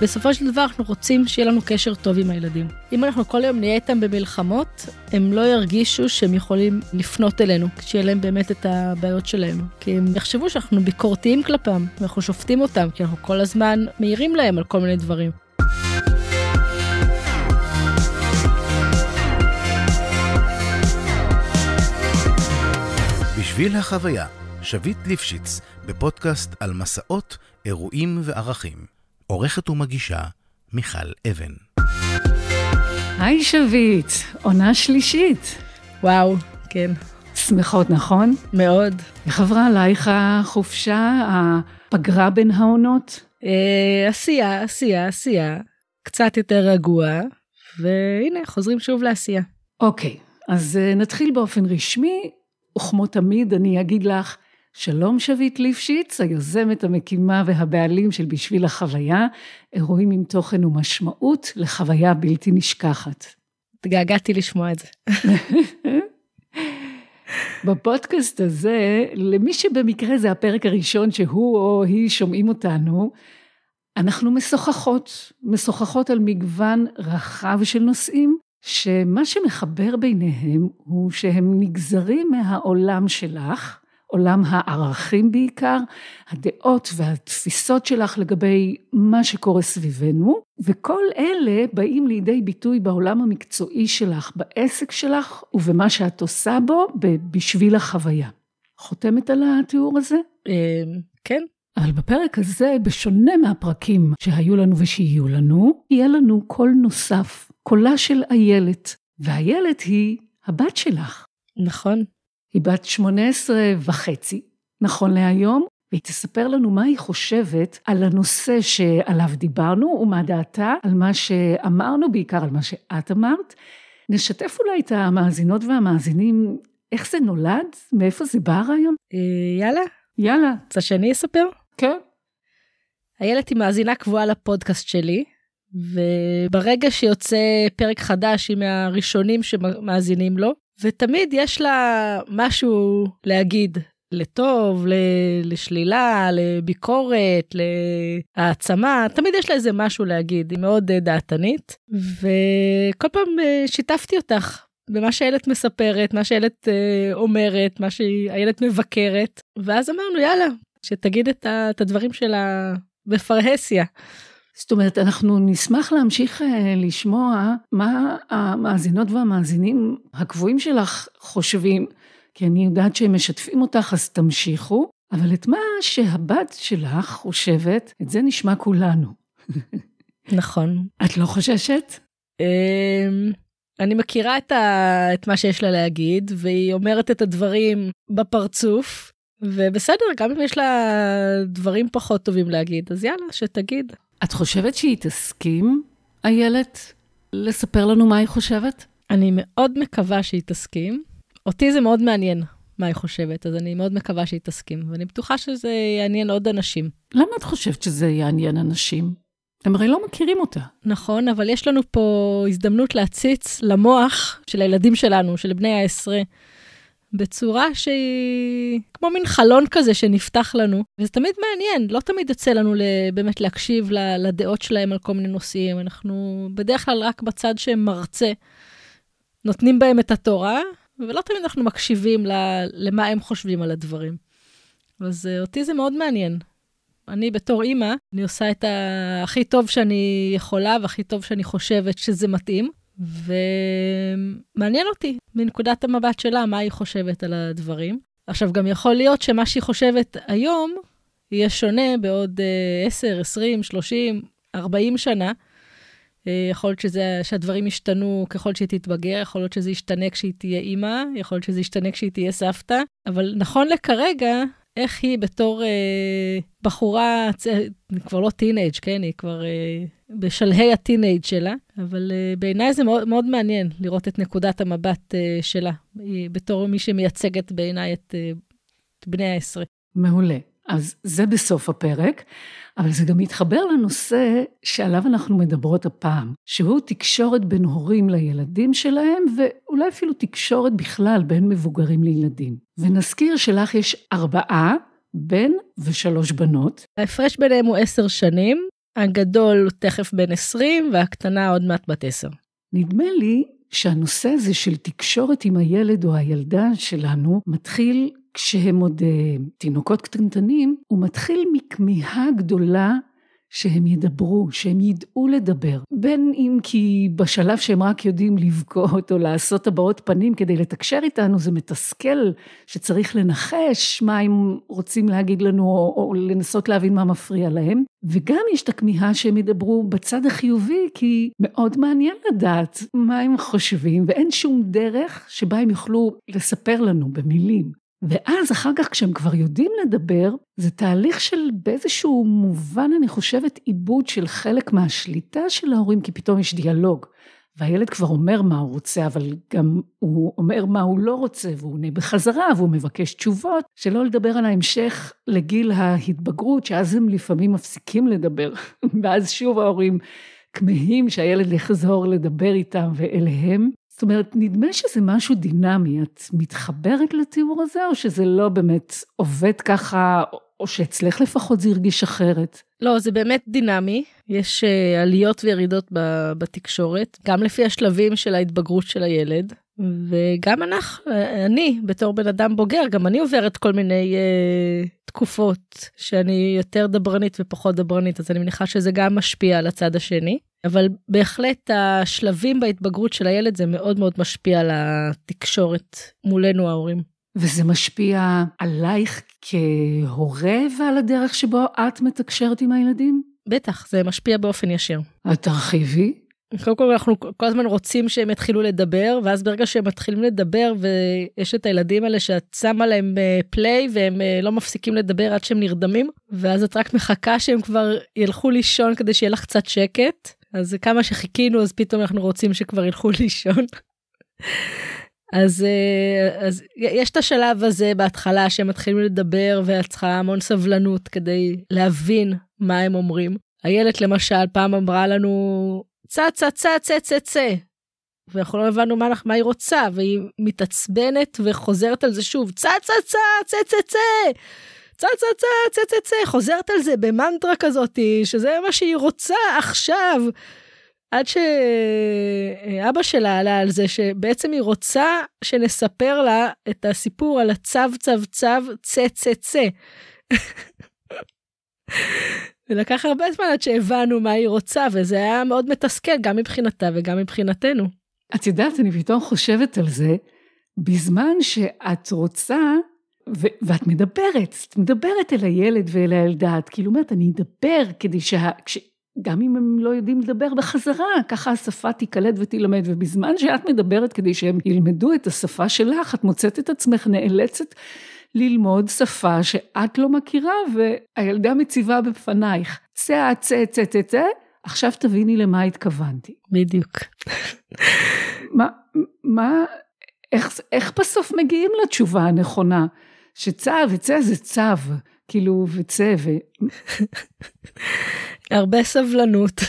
בסופו של דבר אנחנו רוצים שיהיה לנו קשר טוב עם הילדים. אם אנחנו כל היום נהיה איתם במלחמות, הם לא ירגישו שהם יכולים לפנות אלינו, שיהיה להם באמת את הבעיות שלהם. כי הם יחשבו שאנחנו ביקורתיים כלפם, ואנחנו שופטים אותם, כי אנחנו כל הזמן מעירים להם על כל מיני דברים. בשביל החוויה, שביט ליפשיץ, בפודקאסט על מסעות, אירועים וערכים. עורכת ומגישה מיכל אבן. היי שביט, עונה שלישית. וואו, כן. שמחות, נכון? מאוד. איך עברה עלייך החופשה, הפגרה בין העונות? אה, עשייה, עשייה, עשייה. קצת יותר רגוע, והנה, חוזרים שוב לעשייה. אוקיי, אז אה, נתחיל באופן רשמי, וכמו תמיד אני אגיד לך שלום שביט ליפשיץ, היוזמת, המקימה והבעלים של בשביל החוויה, אירועים עם תוכן ומשמעות לחוויה בלתי נשכחת. התגעגעתי לשמוע את זה. בפודקאסט הזה, למי שבמקרה זה הפרק הראשון שהוא או היא שומעים אותנו, אנחנו משוחחות, משוחחות על מגוון רחב של נושאים, שמה שמחבר ביניהם הוא שהם נגזרים מהעולם שלך, עולם הערכים בעיקר, הדעות והתפיסות שלך לגבי מה שקורה סביבנו, וכל אלה באים לידי ביטוי בעולם המקצועי שלך, בעסק שלך ובמה שאת עושה בו בשביל החוויה. חותמת על התיאור הזה? אמ, כן. אבל בפרק הזה, בשונה מהפרקים שהיו לנו ושיהיו לנו, יהיה לנו קול נוסף, קולה של איילת, ואיילת היא הבת שלך. נכון. היא בת 18 וחצי, נכון להיום, והיא תספר לנו מה היא חושבת על הנושא שעליו דיברנו ומה דעתה על מה שאמרנו, בעיקר על מה שאת אמרת. נשתף אולי את המאזינות והמאזינים, איך זה נולד? מאיפה זה בא הרעיון? אה, יאללה. יאללה. רוצה שאני אספר? כן. איילת היא מאזינה קבועה לפודקאסט שלי, וברגע שיוצא פרק חדש היא מהראשונים שמאזינים לו, ותמיד יש לה משהו להגיד. לטוב, לשלילה, לביקורת, להעצמה, תמיד יש לה איזה משהו להגיד, היא מאוד אה, דעתנית. וכל פעם אה, שיתפתי אותך במה שאיילת מספרת, מה שאיילת אה, אומרת, מה שאיילת מבקרת, ואז אמרנו יאללה, שתגיד את, ה, את הדברים שלה בפרהסיה. זאת אומרת, אנחנו נשמח להמשיך אה, לשמוע מה המאזינות והמאזינים הקבועים שלך חושבים, כי אני יודעת שהם משתפים אותך, אז תמשיכו, אבל את מה שהבת שלך חושבת, את זה נשמע כולנו. נכון. את לא חוששת? אמ, אני מכירה את, ה... את מה שיש לה להגיד, והיא אומרת את הדברים בפרצוף, ובסדר, גם אם יש לה דברים פחות טובים להגיד, אז יאללה, שתגיד. את חושבת שהיא תסכים, איילת, לספר לנו מה היא חושבת? אני מאוד מקווה שהיא תסכים. אותי זה מאוד מעניין מה היא חושבת, אז אני מאוד מקווה שהיא תסכים, ואני בטוחה שזה יעניין עוד אנשים. למה את חושבת שזה יעניין אנשים? הם הרי לא מכירים אותה. נכון, אבל יש לנו פה הזדמנות להציץ למוח של הילדים שלנו, של בני העשרה. בצורה שהיא כמו מין חלון כזה שנפתח לנו, וזה תמיד מעניין, לא תמיד יוצא לנו באמת להקשיב לדעות שלהם על כל מיני נושאים, אנחנו בדרך כלל רק בצד שהם מרצה, נותנים בהם את התורה, ולא תמיד אנחנו מקשיבים למה הם חושבים על הדברים. אז אה, אותי זה מאוד מעניין. אני בתור אימא, אני עושה את הכי טוב שאני יכולה והכי טוב שאני חושבת שזה מתאים. ומעניין אותי, מנקודת המבט שלה, מה היא חושבת על הדברים. עכשיו, גם יכול להיות שמה שהיא חושבת היום יהיה שונה בעוד uh, 10, 20, 30, 40 שנה. Uh, יכול להיות שזה, שהדברים ישתנו ככל שהיא תתבגר, יכול להיות שזה ישתנה כשהיא תהיה אימא, יכול להיות שזה ישתנה כשהיא תהיה סבתא, אבל נכון לכרגע, איך היא בתור uh, בחורה, צ... כבר לא טינג', כן? היא כבר uh, בשלהי הטינאייד שלה, אבל uh, בעיניי זה מאוד, מאוד מעניין לראות את נקודת המבט uh, שלה, היא, אה, בתור מי שמייצגת בעיניי את, uh, את בני העשרה. מעולה. אז זה בסוף הפרק, אבל זה גם מתחבר לנושא שעליו אנחנו מדברות הפעם, שהוא תקשורת בין הורים לילדים שלהם, ואולי אפילו תקשורת בכלל בין מבוגרים לילדים. ונזכיר שלך יש ארבעה, בן ושלוש בנות. ההפרש ביניהם הוא עשר שנים, הגדול הוא תכף בן 20 והקטנה עוד מעט בת 10. נדמה לי שהנושא הזה של תקשורת עם הילד או הילדה שלנו מתחיל כשהם עוד אה, תינוקות קטנטנים, הוא מתחיל מכמיהה גדולה שהם ידברו, שהם ידעו לדבר. בין אם כי בשלב שהם רק יודעים לבכות או לעשות הבעות פנים כדי לתקשר איתנו, זה מתסכל שצריך לנחש מה הם רוצים להגיד לנו או, או לנסות להבין מה מפריע להם. וגם יש את הכמיהה שהם ידברו בצד החיובי, כי מאוד מעניין לדעת מה הם חושבים, ואין שום דרך שבה הם יוכלו לספר לנו במילים. ואז אחר כך כשהם כבר יודעים לדבר, זה תהליך של באיזשהו מובן, אני חושבת, עיבוד של חלק מהשליטה של ההורים, כי פתאום יש דיאלוג. והילד כבר אומר מה הוא רוצה, אבל גם הוא אומר מה הוא לא רוצה, והוא עונה בחזרה, והוא מבקש תשובות, שלא לדבר על ההמשך לגיל ההתבגרות, שאז הם לפעמים מפסיקים לדבר, ואז שוב ההורים כמהים שהילד יחזור לדבר איתם ואליהם, זאת אומרת, נדמה שזה משהו דינמי. את מתחברת לתיאור הזה, או שזה לא באמת עובד ככה, או שאצלך לפחות זה הרגיש אחרת? לא, זה באמת דינמי. יש uh, עליות וירידות ב- בתקשורת, גם לפי השלבים של ההתבגרות של הילד. וגם אנחנו, אני, בתור בן אדם בוגר, גם אני עוברת כל מיני uh, תקופות שאני יותר דברנית ופחות דברנית, אז אני מניחה שזה גם משפיע על הצד השני. אבל בהחלט השלבים בהתבגרות של הילד זה מאוד מאוד משפיע על התקשורת מולנו ההורים. וזה משפיע עלייך כהורה ועל הדרך שבו את מתקשרת עם הילדים? בטח, זה משפיע באופן ישיר. את תרחיבי. קודם כל אנחנו כל הזמן רוצים שהם יתחילו לדבר ואז ברגע שהם מתחילים לדבר ויש את הילדים האלה שאת שמה להם פליי אה, והם אה, לא מפסיקים לדבר עד שהם נרדמים ואז את רק מחכה שהם כבר ילכו לישון כדי שיהיה לך קצת שקט אז כמה שחיכינו, אז פתאום אנחנו רוצים שכבר ילכו לישון. אז, אה, אז יש את השלב הזה בהתחלה שהם מתחילים לדבר ואת צריכה המון סבלנות כדי להבין מה הם אומרים. איילת למשל פעם אמרה לנו צא צא צא צא צא צא. ואנחנו לא הבנו מה, מה היא רוצה והיא מתעצבנת וחוזרת על זה שוב צא צא צא צא צא צא. צא צא צא צא צא צא, חוזרת על זה במנטרה כזאת, שזה מה שהיא רוצה עכשיו. עד שאבא שלה עלה על זה שבעצם היא רוצה שנספר לה את הסיפור על הצו צו צו צא צא צא. ולקח הרבה זמן עד שהבנו מה היא רוצה וזה היה מאוד מתסכל גם מבחינתה וגם מבחינתנו. את יודעת אני פתאום חושבת על זה בזמן שאת רוצה ו- ואת מדברת, את מדברת אל הילד ואל הילדה, את כאילו אומרת, אני אדבר כדי שה... כש... גם אם הם לא יודעים לדבר בחזרה, ככה השפה תיקלט ותילמד, ובזמן שאת מדברת כדי שהם ילמדו את השפה שלך, את מוצאת את עצמך נאלצת ללמוד שפה שאת לא מכירה והילדה מציבה בפנייך. צא, צא, צא, צא, צא, עכשיו תביני למה התכוונתי. בדיוק. מה, מה, איך, איך בסוף מגיעים לתשובה הנכונה? שצו, וצה זה צו, כאילו, וצה ו... הרבה סבלנות.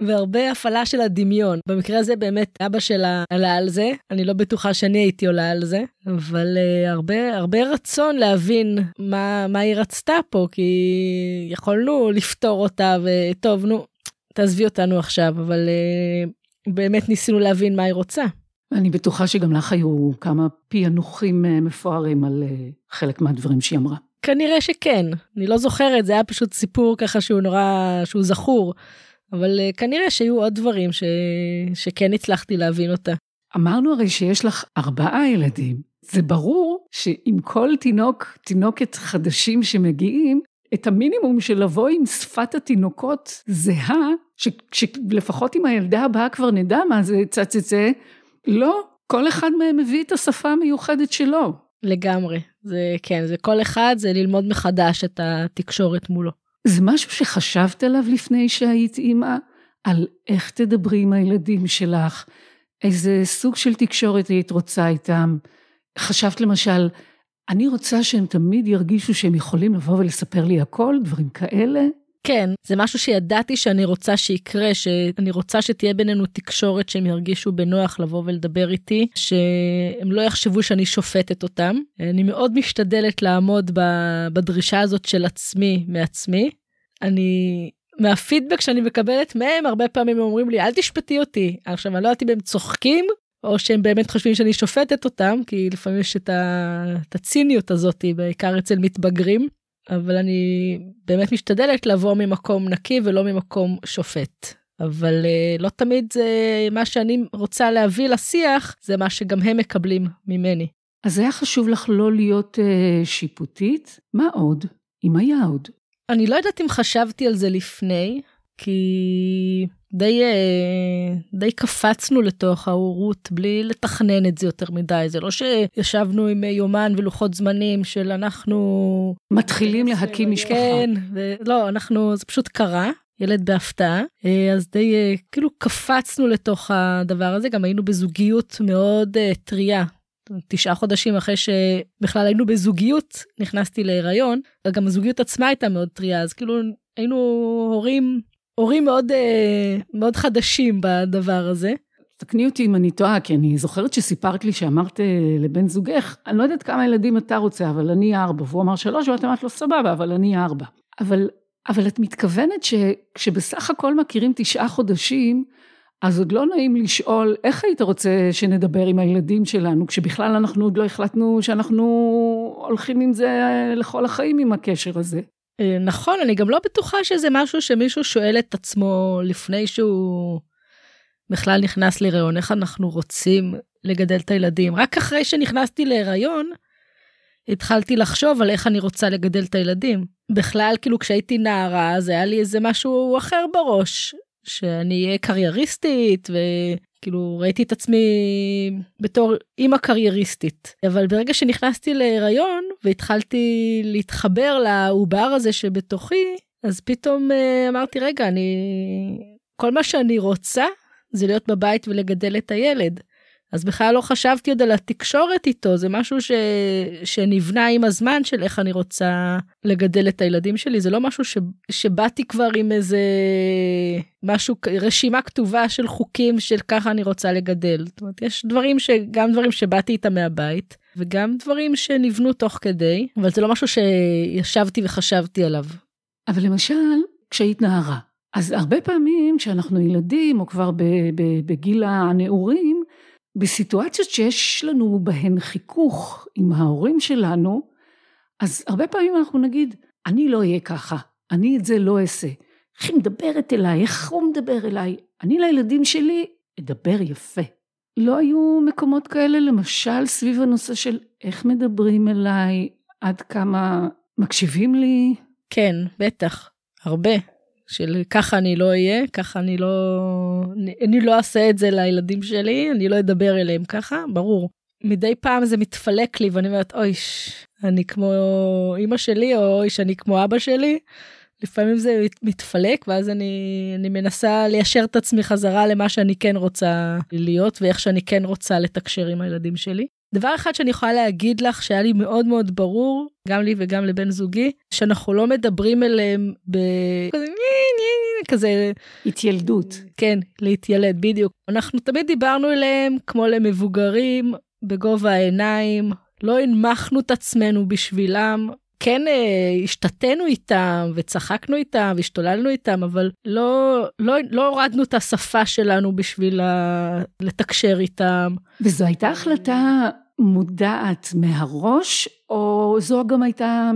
והרבה הפעלה של הדמיון. במקרה הזה באמת אבא שלה עלה על זה, אני לא בטוחה שאני הייתי עולה על זה, אבל uh, הרבה, הרבה רצון להבין מה, מה היא רצתה פה, כי יכולנו לפתור אותה, וטוב, נו, תעזבי אותנו עכשיו, אבל uh, באמת ניסינו להבין מה היא רוצה. אני בטוחה שגם לך היו כמה פענוחים אה, מפוארים על אה, חלק מהדברים שהיא אמרה. כנראה שכן, אני לא זוכרת, זה היה פשוט סיפור ככה שהוא נורא, שהוא זכור, אבל אה, כנראה שהיו עוד דברים ש... שכן הצלחתי להבין אותה. אמרנו הרי שיש לך ארבעה ילדים. זה ברור שעם כל תינוק, תינוקת חדשים שמגיעים, את המינימום של לבוא עם שפת התינוקות זהה, ש, שלפחות עם הילדה הבאה כבר נדע מה זה צצצה לא, כל אחד מהם מביא את השפה המיוחדת שלו. לגמרי, זה כן, זה כל אחד, זה ללמוד מחדש את התקשורת מולו. זה משהו שחשבת עליו לפני שהיית אימא, על איך תדברי עם הילדים שלך, איזה סוג של תקשורת היית רוצה איתם. חשבת למשל, אני רוצה שהם תמיד ירגישו שהם יכולים לבוא ולספר לי הכל, דברים כאלה. כן, זה משהו שידעתי שאני רוצה שיקרה, שאני רוצה שתהיה בינינו תקשורת שהם ירגישו בנוח לבוא ולדבר איתי, שהם לא יחשבו שאני שופטת אותם. אני מאוד משתדלת לעמוד בדרישה הזאת של עצמי מעצמי. אני מהפידבק שאני מקבלת מהם, הרבה פעמים הם אומרים לי, אל תשפטי אותי. עכשיו, אני לא יודעת אם הם צוחקים, או שהם באמת חושבים שאני שופטת אותם, כי לפעמים יש את, ה... את הציניות הזאת, בעיקר אצל מתבגרים. אבל אני באמת משתדלת לבוא ממקום נקי ולא ממקום שופט. אבל uh, לא תמיד זה מה שאני רוצה להביא לשיח, זה מה שגם הם מקבלים ממני. אז היה חשוב לך לא להיות uh, שיפוטית? מה עוד? אם היה עוד. אני לא יודעת אם חשבתי על זה לפני, כי די, אה, די קפצנו לתוך ההורות בלי לתכנן את זה יותר מדי. זה לא שישבנו עם אה, יומן ולוחות זמנים של אנחנו... מתחילים כן, להקים כן. משפחה. כן, לא, אנחנו, זה פשוט קרה. ילד בהפתעה, אה, אז די כאילו קפצנו לתוך הדבר הזה, גם היינו בזוגיות מאוד טריה, תשעה חודשים אחרי שבכלל היינו בזוגיות נכנסתי להיריון גם הזוגיות עצמה הייתה מאוד טריה אז כאילו היינו הורים הורים מאוד, אה, מאוד חדשים בדבר הזה. תקני אותי אם אני טועה, כי אני זוכרת שסיפרת לי שאמרת אה, לבן זוגך, אני לא יודעת כמה ילדים אתה רוצה, אבל אני ארבע. והוא אמר שלוש, ואת אמרת לו סבבה, אבל אני ארבע. אבל, אבל את מתכוונת שכשבסך הכל מכירים תשעה חודשים, אז עוד לא נעים לשאול, איך היית רוצה שנדבר עם הילדים שלנו, כשבכלל אנחנו עוד לא החלטנו שאנחנו הולכים עם זה אה, לכל החיים עם הקשר הזה. אה, נכון, אני גם לא בטוחה שזה משהו שמישהו שואל את עצמו לפני שהוא בכלל נכנס להיריון, איך אנחנו רוצים לגדל את הילדים. רק אחרי שנכנסתי להיריון, התחלתי לחשוב על איך אני רוצה לגדל את הילדים. בכלל, כאילו כשהייתי נערה, אז היה לי איזה משהו אחר בראש, שאני אהיה קרייריסטית ו... כאילו ראיתי את עצמי בתור אימא קרייריסטית אבל ברגע שנכנסתי להיריון והתחלתי להתחבר לעובר הזה שבתוכי אז פתאום אה, אמרתי רגע אני כל מה שאני רוצה זה להיות בבית ולגדל את הילד. אז בכלל לא חשבתי עוד על התקשורת איתו, זה משהו ש... שנבנה עם הזמן של איך אני רוצה לגדל את הילדים שלי, זה לא משהו ש... שבאתי כבר עם איזה משהו, רשימה כתובה של חוקים של ככה אני רוצה לגדל. זאת אומרת, יש דברים ש... גם דברים שבאתי איתם מהבית, וגם דברים שנבנו תוך כדי, אבל זה לא משהו שישבתי וחשבתי עליו. אבל למשל, כשהיית נערה, אז הרבה פעמים כשאנחנו ילדים, או כבר בגיל הנעורים, בסיטואציות שיש לנו בהן חיכוך עם ההורים שלנו, אז הרבה פעמים אנחנו נגיד, אני לא אהיה ככה, אני את זה לא אעשה. איך היא מדברת אליי, איך הוא מדבר אליי. אני לילדים שלי אדבר יפה. לא היו מקומות כאלה, למשל, סביב הנושא של איך מדברים אליי, עד כמה מקשיבים לי. כן, בטח, הרבה. של ככה אני לא אהיה, ככה אני לא... אני, אני לא אעשה את זה לילדים שלי, אני לא אדבר אליהם ככה, ברור. מדי פעם זה מתפלק לי ואני אומרת, אוי, אני כמו אימא שלי, או אוי, אני כמו אבא שלי. לפעמים זה מתפלק ואז אני, אני מנסה ליישר את עצמי חזרה למה שאני כן רוצה להיות ואיך שאני כן רוצה לתקשר עם הילדים שלי. דבר אחד שאני יכולה להגיד לך שהיה לי מאוד מאוד ברור, גם לי וגם לבן זוגי, שאנחנו לא מדברים אליהם ב... כזה... התיילדות. כן, להתיילד, בדיוק. אנחנו תמיד דיברנו אליהם כמו למבוגרים, בגובה העיניים, לא הנמכנו את עצמנו בשבילם, כן אה, השתתנו איתם וצחקנו איתם והשתוללנו איתם אבל לא לא לא הורדנו את השפה שלנו בשביל לתקשר איתם. וזו הייתה החלטה מודעת מהראש או זו גם הייתה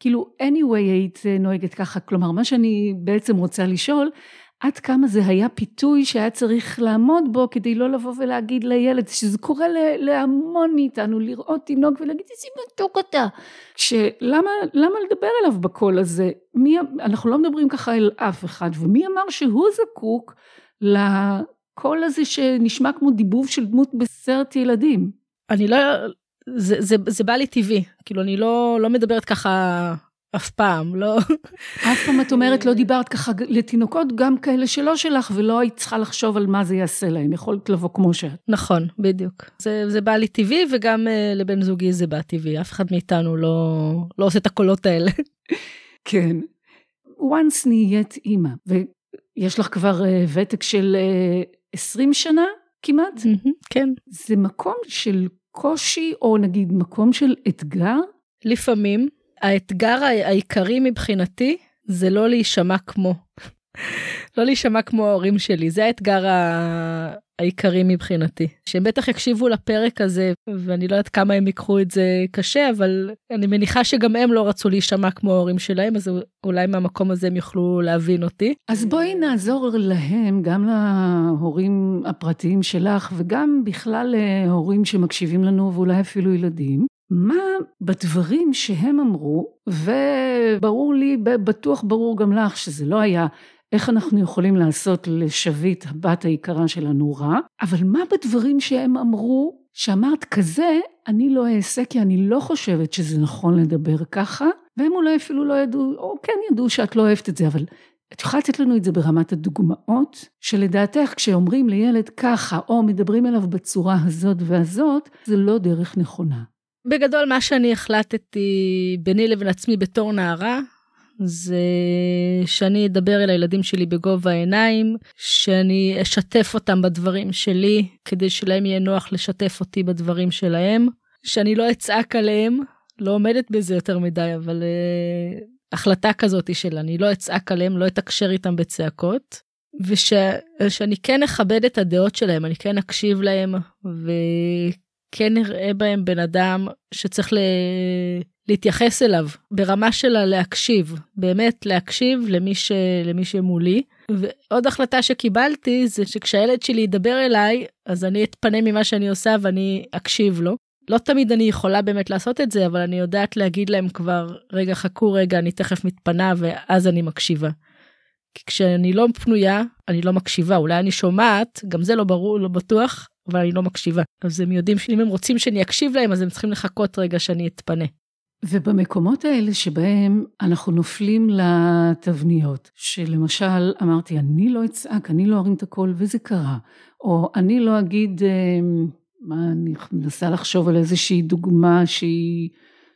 כאילו anyway היית נוהגת ככה כלומר מה שאני בעצם רוצה לשאול עד כמה זה היה פיתוי שהיה צריך לעמוד בו כדי לא לבוא ולהגיד לילד, שזה קורה להמון מאיתנו, לראות תינוק ולהגיד איזה מתוק אתה, שלמה למה לדבר אליו בקול הזה, מי, אנחנו לא מדברים ככה אל אף אחד, ומי אמר שהוא זקוק לקול הזה שנשמע כמו דיבוב של דמות בסרט ילדים. אני לא, זה, זה, זה בא לי טבעי, כאילו אני לא, לא מדברת ככה אף פעם, לא... אף פעם את אומרת, לא דיברת ככה לתינוקות, גם כאלה שלא שלך, ולא היית צריכה לחשוב על מה זה יעשה להם, יכולת לבוא כמו שאת. נכון, בדיוק. זה, זה בא לי טבעי, וגם אה, לבן זוגי זה בא טבעי, אף אחד מאיתנו לא, לא עושה את הקולות האלה. כן. once נהיית אימא, ויש לך כבר uh, ותק של uh, אה, 20 שנה כמעט? כן. זה מקום של קושי, או נגיד מקום של אתגר? לפעמים. האתגר העיקרי מבחינתי זה לא להישמע כמו. לא להישמע כמו ההורים שלי, זה האתגר ה... העיקרי מבחינתי. שהם בטח יקשיבו לפרק הזה, ואני לא יודעת כמה הם ייקחו את זה קשה, אבל אני מניחה שגם הם לא רצו להישמע כמו ההורים שלהם, אז אולי מהמקום הזה הם יוכלו להבין אותי. אז בואי נעזור להם, גם להורים הפרטיים שלך, וגם בכלל להורים אה, שמקשיבים לנו, ואולי אפילו ילדים, מה בדברים שהם אמרו, וברור לי, בטוח ברור גם לך שזה לא היה איך אנחנו יכולים לעשות לשביט הבת היקרה שלנו רע, אבל מה בדברים שהם אמרו, שאמרת כזה, אני לא אעשה כי אני לא חושבת שזה נכון לדבר ככה, והם אולי אפילו לא ידעו, או כן ידעו שאת לא אוהבת את זה, אבל את יכולה לתת לנו את זה ברמת הדוגמאות, שלדעתך כשאומרים לילד ככה, או מדברים אליו בצורה הזאת והזאת, זה לא דרך נכונה. בגדול מה שאני החלטתי ביני לבין עצמי בתור נערה זה שאני אדבר אל הילדים שלי בגובה העיניים, שאני אשתף אותם בדברים שלי כדי שלהם יהיה נוח לשתף אותי בדברים שלהם, שאני לא אצעק עליהם, לא עומדת בזה יותר מדי, אבל uh, החלטה כזאת היא של אני לא אצעק עליהם, לא אתקשר איתם בצעקות, ושאני וש, כן אכבד את הדעות שלהם, אני כן אקשיב להם, ו... כן נראה בהם בן אדם שצריך ל... להתייחס אליו ברמה שלה להקשיב, באמת להקשיב למי, ש... למי שמולי. ועוד החלטה שקיבלתי זה שכשהילד שלי ידבר אליי, אז אני אתפנה ממה שאני עושה ואני אקשיב לו. לא תמיד אני יכולה באמת לעשות את זה, אבל אני יודעת להגיד להם כבר, רגע, חכו רגע, אני תכף מתפנה ואז אני מקשיבה. כי כשאני לא פנויה, אני לא מקשיבה, אולי אני שומעת, גם זה לא ברור, לא בטוח, אבל אני לא מקשיבה. אז הם יודעים שאם הם רוצים שאני אקשיב להם, אז הם צריכים לחכות רגע שאני אתפנה. ובמקומות האלה שבהם אנחנו נופלים לתבניות, שלמשל אמרתי, אני לא אצעק, אני לא ארים את הקול, וזה קרה, או אני לא אגיד, אמ, מה, אני מנסה לחשוב על איזושהי דוגמה שהיא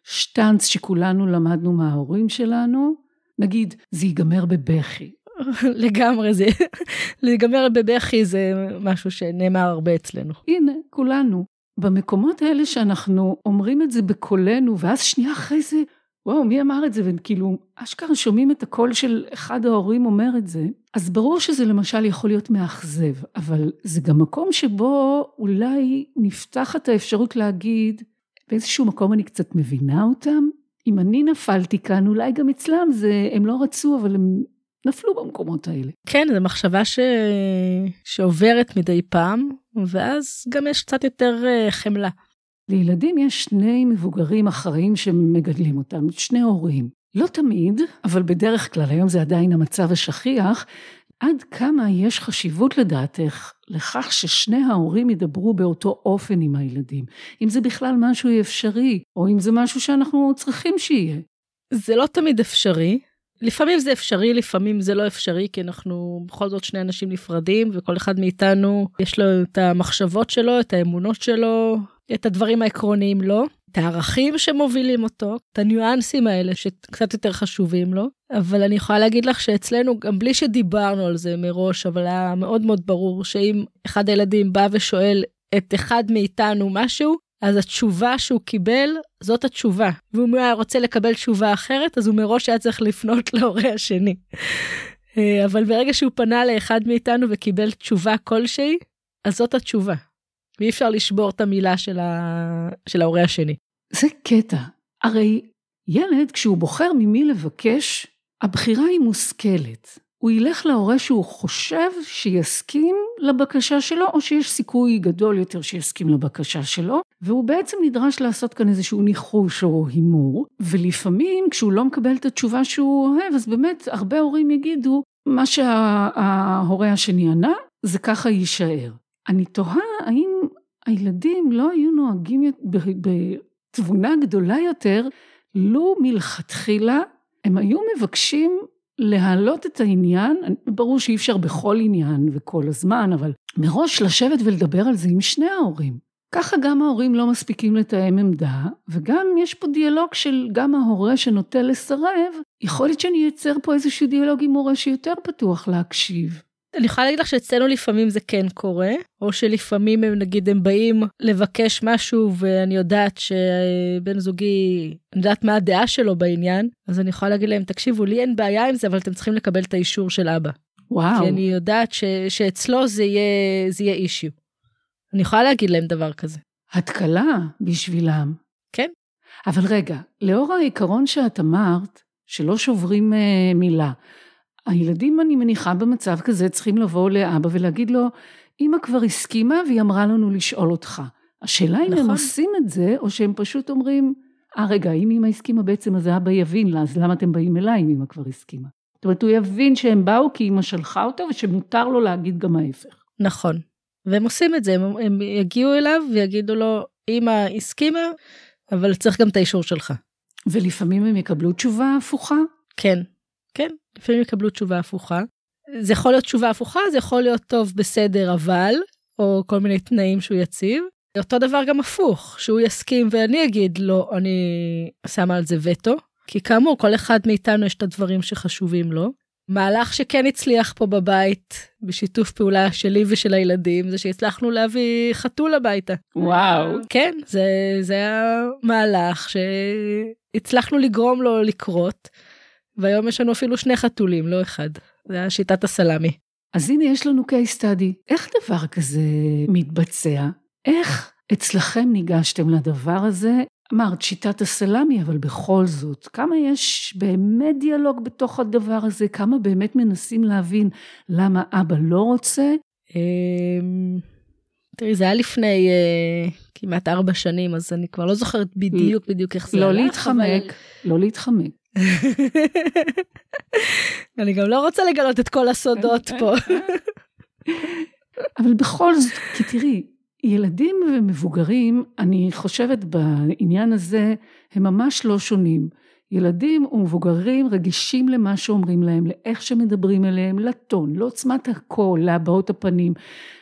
שטאנץ שכולנו למדנו מההורים שלנו, נגיד, זה ייגמר בבכי, לגמרי זה, להיגמר בבכי זה משהו שנאמר הרבה אצלנו. הנה, כולנו. במקומות האלה שאנחנו אומרים את זה בקולנו, ואז שנייה אחרי זה, וואו, מי אמר את זה? והם כאילו, אשכרה שומעים את הקול של אחד ההורים אומר את זה. אז ברור שזה למשל יכול להיות מאכזב, אבל זה גם מקום שבו אולי נפתחת האפשרות להגיד, באיזשהו מקום אני קצת מבינה אותם. אם אני נפלתי כאן, אולי גם אצלם זה, הם לא רצו, אבל הם נפלו במקומות האלה. כן, זו מחשבה ש... שעוברת מדי פעם, ואז גם יש קצת יותר אה, חמלה. לילדים יש שני מבוגרים אחראים שמגדלים אותם, שני הורים. לא תמיד, אבל בדרך כלל, היום זה עדיין המצב השכיח, עד כמה יש חשיבות לדעתך לכך ששני ההורים ידברו באותו אופן עם הילדים? אם זה בכלל משהו אפשרי, או אם זה משהו שאנחנו צריכים שיהיה. זה לא תמיד אפשרי, לפעמים זה אפשרי, לפעמים זה לא אפשרי, כי אנחנו בכל זאת שני אנשים נפרדים, וכל אחד מאיתנו יש לו את המחשבות שלו, את האמונות שלו, את הדברים העקרוניים לו, את הערכים שמובילים אותו, את הניואנסים האלה שקצת יותר חשובים לו. אבל אני יכולה להגיד לך שאצלנו, גם בלי שדיברנו על זה מראש, אבל היה מאוד מאוד ברור שאם אחד הילדים בא ושואל את אחד מאיתנו משהו, אז התשובה שהוא קיבל, זאת התשובה. ואם הוא היה אה, רוצה לקבל תשובה אחרת, אז הוא מראש היה צריך לפנות להורה השני. אה, אבל ברגע שהוא פנה לאחד מאיתנו וקיבל תשובה כלשהי, אז זאת התשובה. ואי אפשר לשבור את המילה של, ה... של ההורה השני. זה קטע. הרי ילד, כשהוא בוחר ממי לבקש, הבחירה היא מושכלת. הוא ילך להורה שהוא חושב שיסכים לבקשה שלו, או שיש סיכוי גדול יותר שיסכים לבקשה שלו, והוא בעצם נדרש לעשות כאן איזשהו ניחוש או הימור, ולפעמים כשהוא לא מקבל את התשובה שהוא אוהב, אז באמת הרבה הורים יגידו, מה שההורה השני ענה, זה ככה יישאר. אני תוהה האם הילדים לא היו נוהגים בתבונה גדולה יותר, לו מלכתחילה הם היו מבקשים להעלות את העניין, ברור שאי אפשר בכל עניין וכל הזמן, אבל מראש לשבת ולדבר על זה עם שני ההורים. ככה גם ההורים לא מספיקים לתאם עמדה, וגם יש פה דיאלוג של גם ההורה שנוטה לסרב, יכול להיות שאני אייצר פה איזשהו דיאלוג עם הורה שיותר פתוח להקשיב. אני יכולה להגיד לך שאצלנו לפעמים זה כן קורה, או שלפעמים הם נגיד הם באים לבקש משהו ואני יודעת שבן זוגי, אני יודעת מה הדעה שלו בעניין, אז אני יכולה להגיד להם, תקשיבו, לי אין בעיה עם זה, אבל אתם צריכים לקבל את האישור של אבא. וואו. כי אני יודעת ש, שאצלו זה יהיה, זה יהיה אישיו. אני יכולה להגיד להם דבר כזה. התקלה בשבילם. כן. אבל רגע, לאור העיקרון שאת אמרת, שלא שוברים אה, מילה, הילדים, אני מניחה, במצב כזה צריכים לבוא לאבא ולהגיד לו, אמא כבר הסכימה והיא אמרה לנו לשאול אותך. השאלה אם נכון. הם עושים את זה, או שהם פשוט אומרים, אה רגע, אם אמא הסכימה בעצם, אז אבא יבין לה, אז למה אתם באים אליי אם אמא כבר הסכימה? זאת אומרת, הוא יבין שהם באו כי אמא שלחה אותו, ושמותר לו להגיד גם ההפך. נכון. והם עושים את זה, הם, הם יגיעו אליו ויגידו לו, אמא הסכימה, אבל צריך גם את האישור שלך. ולפעמים הם יקבלו תשובה הפוכה? כן, כן, לפעמים יקבלו תשובה הפוכה. זה יכול להיות תשובה הפוכה, זה יכול להיות טוב, בסדר, אבל, או כל מיני תנאים שהוא יציב. אותו דבר גם הפוך, שהוא יסכים ואני אגיד לו, לא, אני שמה על זה וטו, כי כאמור, כל אחד מאיתנו יש את הדברים שחשובים לו. מהלך שכן הצליח פה בבית, בשיתוף פעולה שלי ושל הילדים, זה שהצלחנו להביא חתול הביתה. וואו. כן, זה, זה היה מהלך שהצלחנו לגרום לו לקרות. והיום יש לנו אפילו שני חתולים, לא אחד. זה היה שיטת הסלאמי. אז הנה יש לנו case study. איך דבר כזה מתבצע? איך אצלכם ניגשתם לדבר הזה? אמרת שיטת הסלאמי, אבל בכל זאת, כמה יש באמת דיאלוג בתוך הדבר הזה? כמה באמת מנסים להבין למה אבא לא רוצה? אמ, תראי, זה היה לפני אה, כמעט ארבע שנים, אז אני כבר לא זוכרת בדיוק בדיוק איך זה לא הלך. לא להתחמק, לא להתחמק. אני גם לא רוצה לגלות את כל הסודות אה, פה. אה. אבל בכל זאת, כי תראי, ילדים ומבוגרים, אני חושבת בעניין הזה, הם ממש לא שונים. ילדים ומבוגרים רגישים למה שאומרים להם, לאיך שמדברים אליהם, לטון, לעוצמת הקול, להבעות הפנים.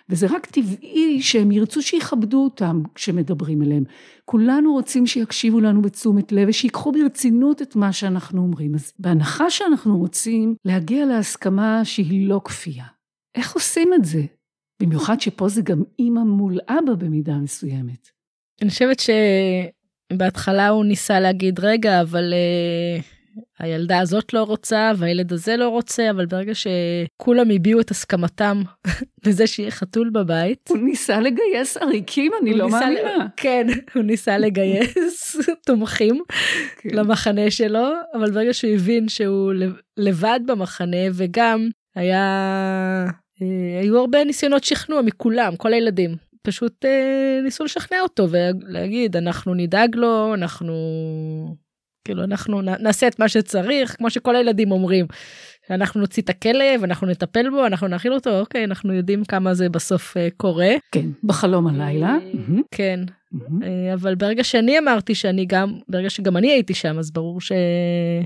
וזה רק טבעי שהם ירצו שיכבדו אותם כשמדברים אליהם. כולנו רוצים שיקשיבו לנו בתשומת לב ושיקחו ברצינות את מה שאנחנו אומרים. אז בהנחה שאנחנו רוצים להגיע להסכמה שהיא לא כפייה, איך עושים את זה? במיוחד שפה זה גם אימא מול אבא במידה מסוימת. אני חושבת ש... בהתחלה הוא ניסה להגיד רגע אבל uh, הילדה הזאת לא רוצה והילד הזה לא רוצה אבל ברגע שכולם הביעו את הסכמתם לזה שיהיה חתול בבית. הוא ניסה לגייס עריקים אני לא מאמינה. ל... כן הוא ניסה לגייס תומכים כן. למחנה שלו אבל ברגע שהוא הבין שהוא לבד במחנה וגם היה אה, היו הרבה ניסיונות שכנוע מכולם כל הילדים פשוט אה, ניסו לשכנע אותו ולהגיד אנחנו נדאג לו אנחנו כאילו אנחנו נעשה את מה שצריך כמו שכל הילדים אומרים. אנחנו נוציא את הכלב אנחנו נטפל בו אנחנו נאכיל אותו אוקיי אנחנו יודעים כמה זה בסוף אה, קורה. כן בחלום הלילה. אה, כן Mm-hmm. אבל ברגע שאני אמרתי שאני גם, ברגע שגם אני הייתי שם, אז ברור ש...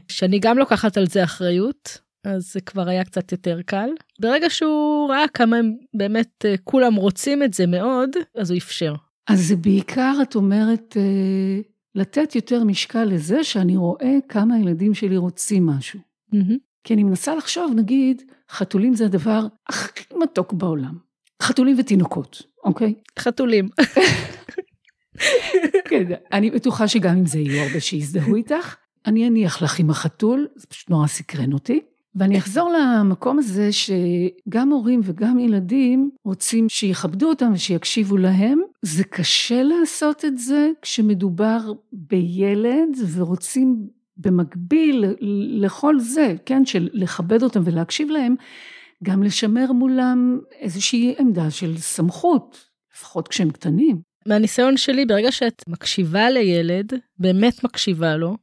שאני גם לוקחת על זה אחריות. אז זה כבר היה קצת יותר קל. ברגע שהוא ראה כמה הם באמת אה, כולם רוצים את זה מאוד, אז הוא אפשר. אז זה בעיקר, את אומרת, אה, לתת יותר משקל לזה שאני רואה כמה הילדים שלי רוצים משהו. Mm-hmm. כי אני מנסה לחשוב, נגיד, חתולים זה הדבר הכי מתוק בעולם. חתולים ותינוקות, אוקיי? חתולים. כן, אני בטוחה שגם אם זה יהיו הרבה שיזדהו איתך, אני אניח לך עם החתול, זה פשוט נורא סקרן אותי. ואני אחזור למקום הזה שגם הורים וגם ילדים רוצים שיכבדו אותם ושיקשיבו להם. זה קשה לעשות את זה כשמדובר בילד ורוצים במקביל לכל זה, כן, של לכבד אותם ולהקשיב להם, גם לשמר מולם איזושהי עמדה של סמכות, לפחות כשהם קטנים. מהניסיון שלי, ברגע שאת מקשיבה לילד, באמת מקשיבה לו,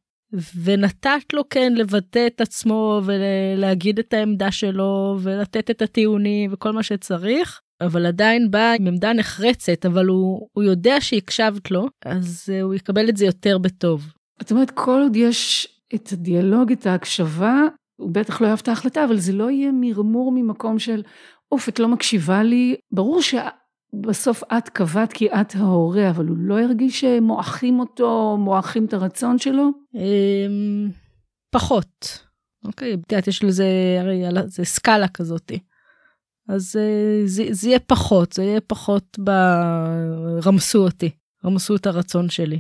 ונתת לו כן לבטא את עצמו ולהגיד את העמדה שלו ולתת את הטיעונים וכל מה שצריך. אבל עדיין בא עם עמדה נחרצת, אבל הוא, הוא יודע שהקשבת לו, אז אה, הוא יקבל את זה יותר בטוב. את אומרת, כל עוד יש את הדיאלוג, את ההקשבה, הוא בטח לא יאהב את ההחלטה, אבל זה לא יהיה מרמור ממקום של, אוף, את לא מקשיבה לי. ברור שה... בסוף את קבעת כי את ההורה, אבל הוא לא הרגיש שמועכים אותו, מועכים את הרצון שלו? אמ, פחות. אוקיי, את יודעת, יש לזה, הרי זה סקאלה כזאתי. אז אה, זה, זה יהיה פחות, זה יהיה פחות ב... רמסו אותי, רמסו את הרצון שלי.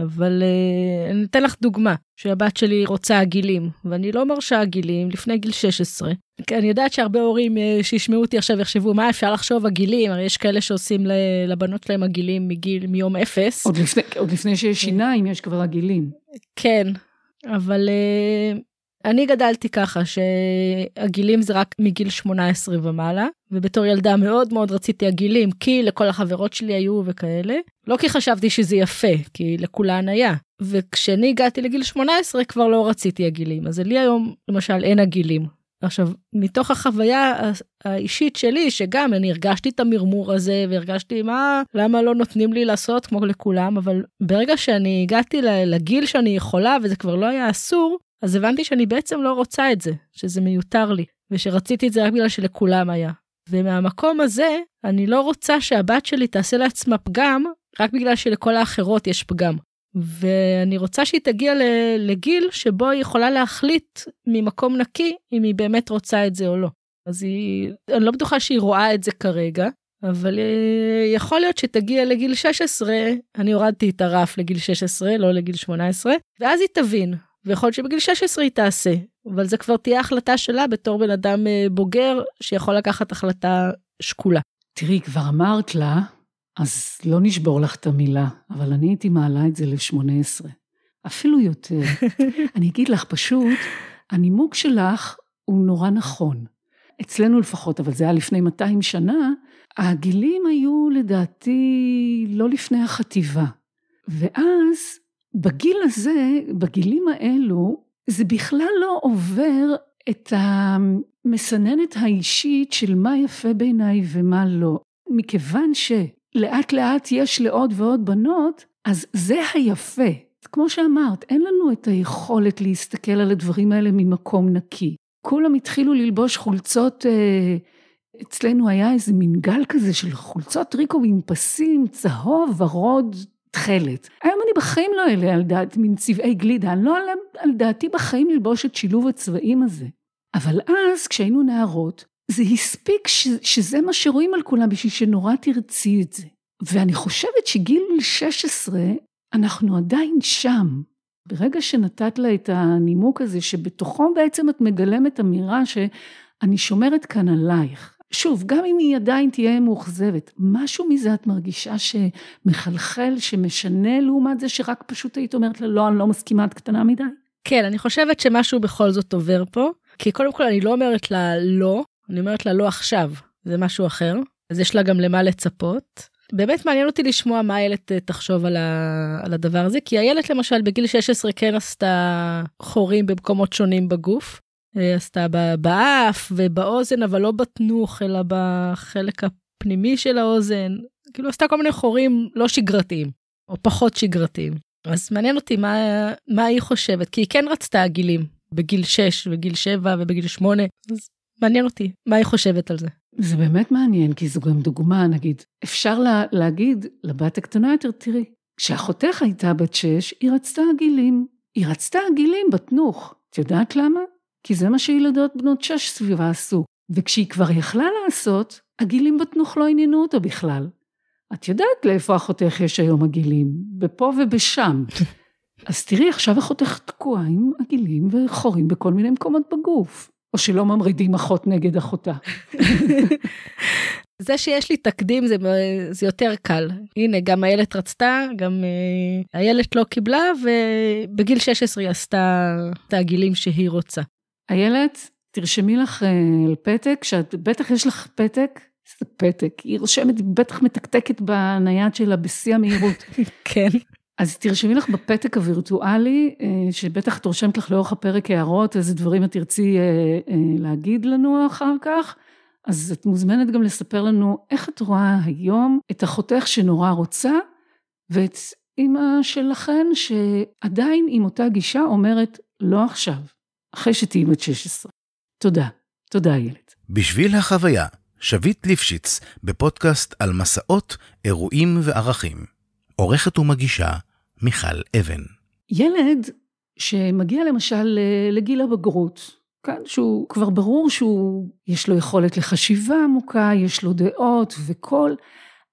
אבל אה, אני אתן לך דוגמה, שהבת שלי רוצה עגילים, ואני לא מרשה עגילים לפני גיל 16. כי אני יודעת שהרבה הורים אה, שישמעו אותי עכשיו יחשבו, מה אפשר לחשוב עגילים, הרי יש כאלה שעושים לבנות שלהם עגילים מגיל, מיום אפס. עוד לפני, עוד לפני שיש כן. שיניים יש כבר עגילים. כן, אבל אה, אני גדלתי ככה, שעגילים זה רק מגיל 18 ומעלה. ובתור ילדה מאוד מאוד רציתי עגילים, כי לכל החברות שלי היו וכאלה. לא כי חשבתי שזה יפה, כי לכולן היה. וכשאני הגעתי לגיל 18 כבר לא רציתי עגילים, אז לי היום למשל אין עגילים. עכשיו, מתוך החוויה האישית שלי, שגם אני הרגשתי את המרמור הזה, והרגשתי מה, למה לא נותנים לי לעשות כמו לכולם, אבל ברגע שאני הגעתי לגיל שאני יכולה וזה כבר לא היה אסור, אז הבנתי שאני בעצם לא רוצה את זה, שזה מיותר לי, ושרציתי את זה רק בגלל שלכולם היה. ומהמקום הזה, אני לא רוצה שהבת שלי תעשה לעצמה פגם, רק בגלל שלכל האחרות יש פגם. ואני רוצה שהיא תגיע לגיל שבו היא יכולה להחליט ממקום נקי אם היא באמת רוצה את זה או לא. אז היא, אני לא בטוחה שהיא רואה את זה כרגע, אבל אה, יכול להיות שתגיע לגיל 16, אני הורדתי את הרף לגיל 16, לא לגיל 18, ואז היא תבין, ויכול להיות שבגיל 16 היא תעשה. אבל זה כבר תהיה החלטה שלה בתור בן אדם אה, בוגר שיכול לקחת החלטה שקולה. תראי, כבר אמרת לה, אז לא נשבור לך את המילה, אבל אני הייתי מעלה את זה ל-18. אפילו יותר. אני אגיד לך, פשוט, הנימוק שלך הוא נורא נכון. אצלנו לפחות, אבל זה היה לפני 200 שנה, הגילים היו לדעתי לא לפני החטיבה. ואז בגיל הזה, בגילים האלו, זה בכלל לא עובר את המסננת האישית של מה יפה בעיניי ומה לא. מכיוון שלאט לאט יש לעוד ועוד בנות, אז זה היפה. כמו שאמרת, אין לנו את היכולת להסתכל על הדברים האלה ממקום נקי. כולם התחילו ללבוש חולצות, אה, אצלנו היה איזה מין גל כזה של חולצות טריקו עם פסים, צהוב, ורוד, תכלת. היום אני בחיים לא אעלה על דעת מין צבעי גלידה, אני לא אעלה על דעתי בחיים ללבוש את שילוב הצבעים הזה. אבל אז, כשהיינו נערות, זה הספיק ש, שזה מה שרואים על כולם בשביל שנורא תרצי את זה. ואני חושבת שגיל 16, אנחנו עדיין שם. ברגע שנתת לה את הנימוק הזה, שבתוכו בעצם את מגלמת אמירה שאני שומרת כאן עלייך. שוב, גם אם היא עדיין תהיה מאוכזבת, משהו מזה את מרגישה שמחלחל, שמשנה לעומת זה שרק פשוט היית אומרת לה, לא, אני לא מסכימה, את קטנה מדי? כן, אני חושבת שמשהו בכל זאת עובר פה, כי קודם כל אני לא אומרת לה לא, אני אומרת לה לא עכשיו, זה משהו אחר, אז יש לה גם למה לצפות. באמת מעניין אותי לשמוע מה איילת אה, תחשוב על, ה, על הדבר הזה, כי איילת למשל בגיל 16 כן עשתה חורים במקומות שונים בגוף, אה, עשתה באף ובאוזן, אבל לא בתנוך, אלא בחלק הפנימי של האוזן. כאילו עשתה כל מיני חורים לא שגרתיים, או פחות שגרתיים. אז מעניין אותי מה, מה היא חושבת, כי היא כן רצתה גילים, בגיל 6, בגיל 7 ובגיל 8, אז מעניין אותי מה היא חושבת על זה. זה באמת מעניין, כי זו גם דוגמה, נגיד, אפשר לה, להגיד לבת הקטנה יותר, תראי, כשאחותך הייתה בת 6, היא רצתה גילים. היא רצתה גילים בתנוך. את יודעת למה? כי זה מה שילדות בנות שש סביבה עשו, וכשהיא כבר יכלה לעשות, הגילים בתנוך לא עניינו אותה בכלל. את יודעת לאיפה אחותך יש היום הגילים, בפה ובשם. אז תראי, עכשיו אחותך תקועה עם עגילים וחורים בכל מיני מקומות בגוף, או שלא ממרידים אחות נגד אחותה. זה שיש לי תקדים זה, זה יותר קל. הנה, גם איילת רצתה, גם אה, איילת לא קיבלה, ובגיל 16 היא עשתה את הגילים שהיא רוצה. איילת, תרשמי לך אה, על פתק, שאת בטח יש לך פתק, איזה פתק, היא רושמת, היא בטח מתקתקת בנייד שלה בשיא המהירות. כן. אז תרשמי לך בפתק הווירטואלי, אה, שבטח את רושמת לך לאורך הפרק הערות, איזה דברים את תרצי אה, להגיד לנו אחר כך. אז את מוזמנת גם לספר לנו איך את רואה היום את אחותך שנורא רוצה, ואת אימא שלכן שעדיין עם אותה גישה אומרת לא עכשיו. אחרי שתהיי בת 16. תודה. תודה, איילת. בשביל החוויה, שביט ליפשיץ, בפודקאסט על מסעות, אירועים וערכים. עורכת ומגישה, מיכל אבן. ילד שמגיע למשל אה, לגיל הבגרות, כאן שהוא כבר ברור שהוא, יש לו יכולת לחשיבה עמוקה, יש לו דעות וכל,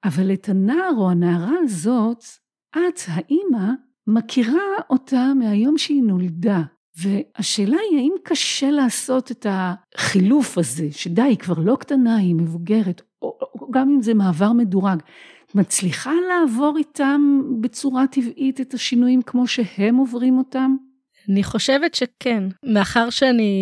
אבל את הנער או הנערה הזאת, את, האימא, מכירה אותה מהיום שהיא נולדה. והשאלה היא האם קשה לעשות את החילוף הזה, שדי, היא כבר לא קטנה, היא מבוגרת, או, או גם אם זה מעבר מדורג. מצליחה לעבור איתם בצורה טבעית את השינויים כמו שהם עוברים אותם? אני חושבת שכן. מאחר שאני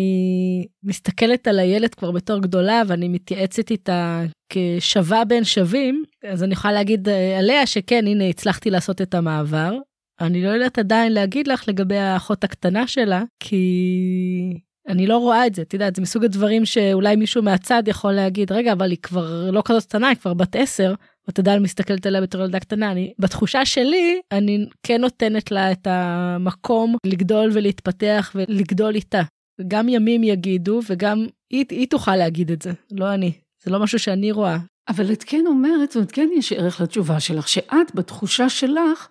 מסתכלת על הילד כבר בתור גדולה ואני מתייעצת איתה כשווה בין שווים, אז אני יכולה להגיד אה, עליה שכן, הנה, הצלחתי לעשות את המעבר. אני לא יודעת עדיין להגיד לך לגבי האחות הקטנה שלה, כי אני לא רואה את זה, את יודעת, זה מסוג הדברים שאולי מישהו מהצד יכול להגיד, רגע, אבל היא כבר לא כזאת קטנה, היא כבר בת עשר, ואת עדיין מסתכלת עליה בתור ילדה קטנה. אני, בתחושה שלי, אני כן נותנת לה את המקום לגדול ולהתפתח ולגדול איתה. גם ימים יגידו, וגם היא, היא תוכל להגיד את זה, לא אני. זה לא משהו שאני רואה. אבל את כן אומרת, זאת אומרת, כן יש ערך לתשובה שלך, שאת, בתחושה שלך,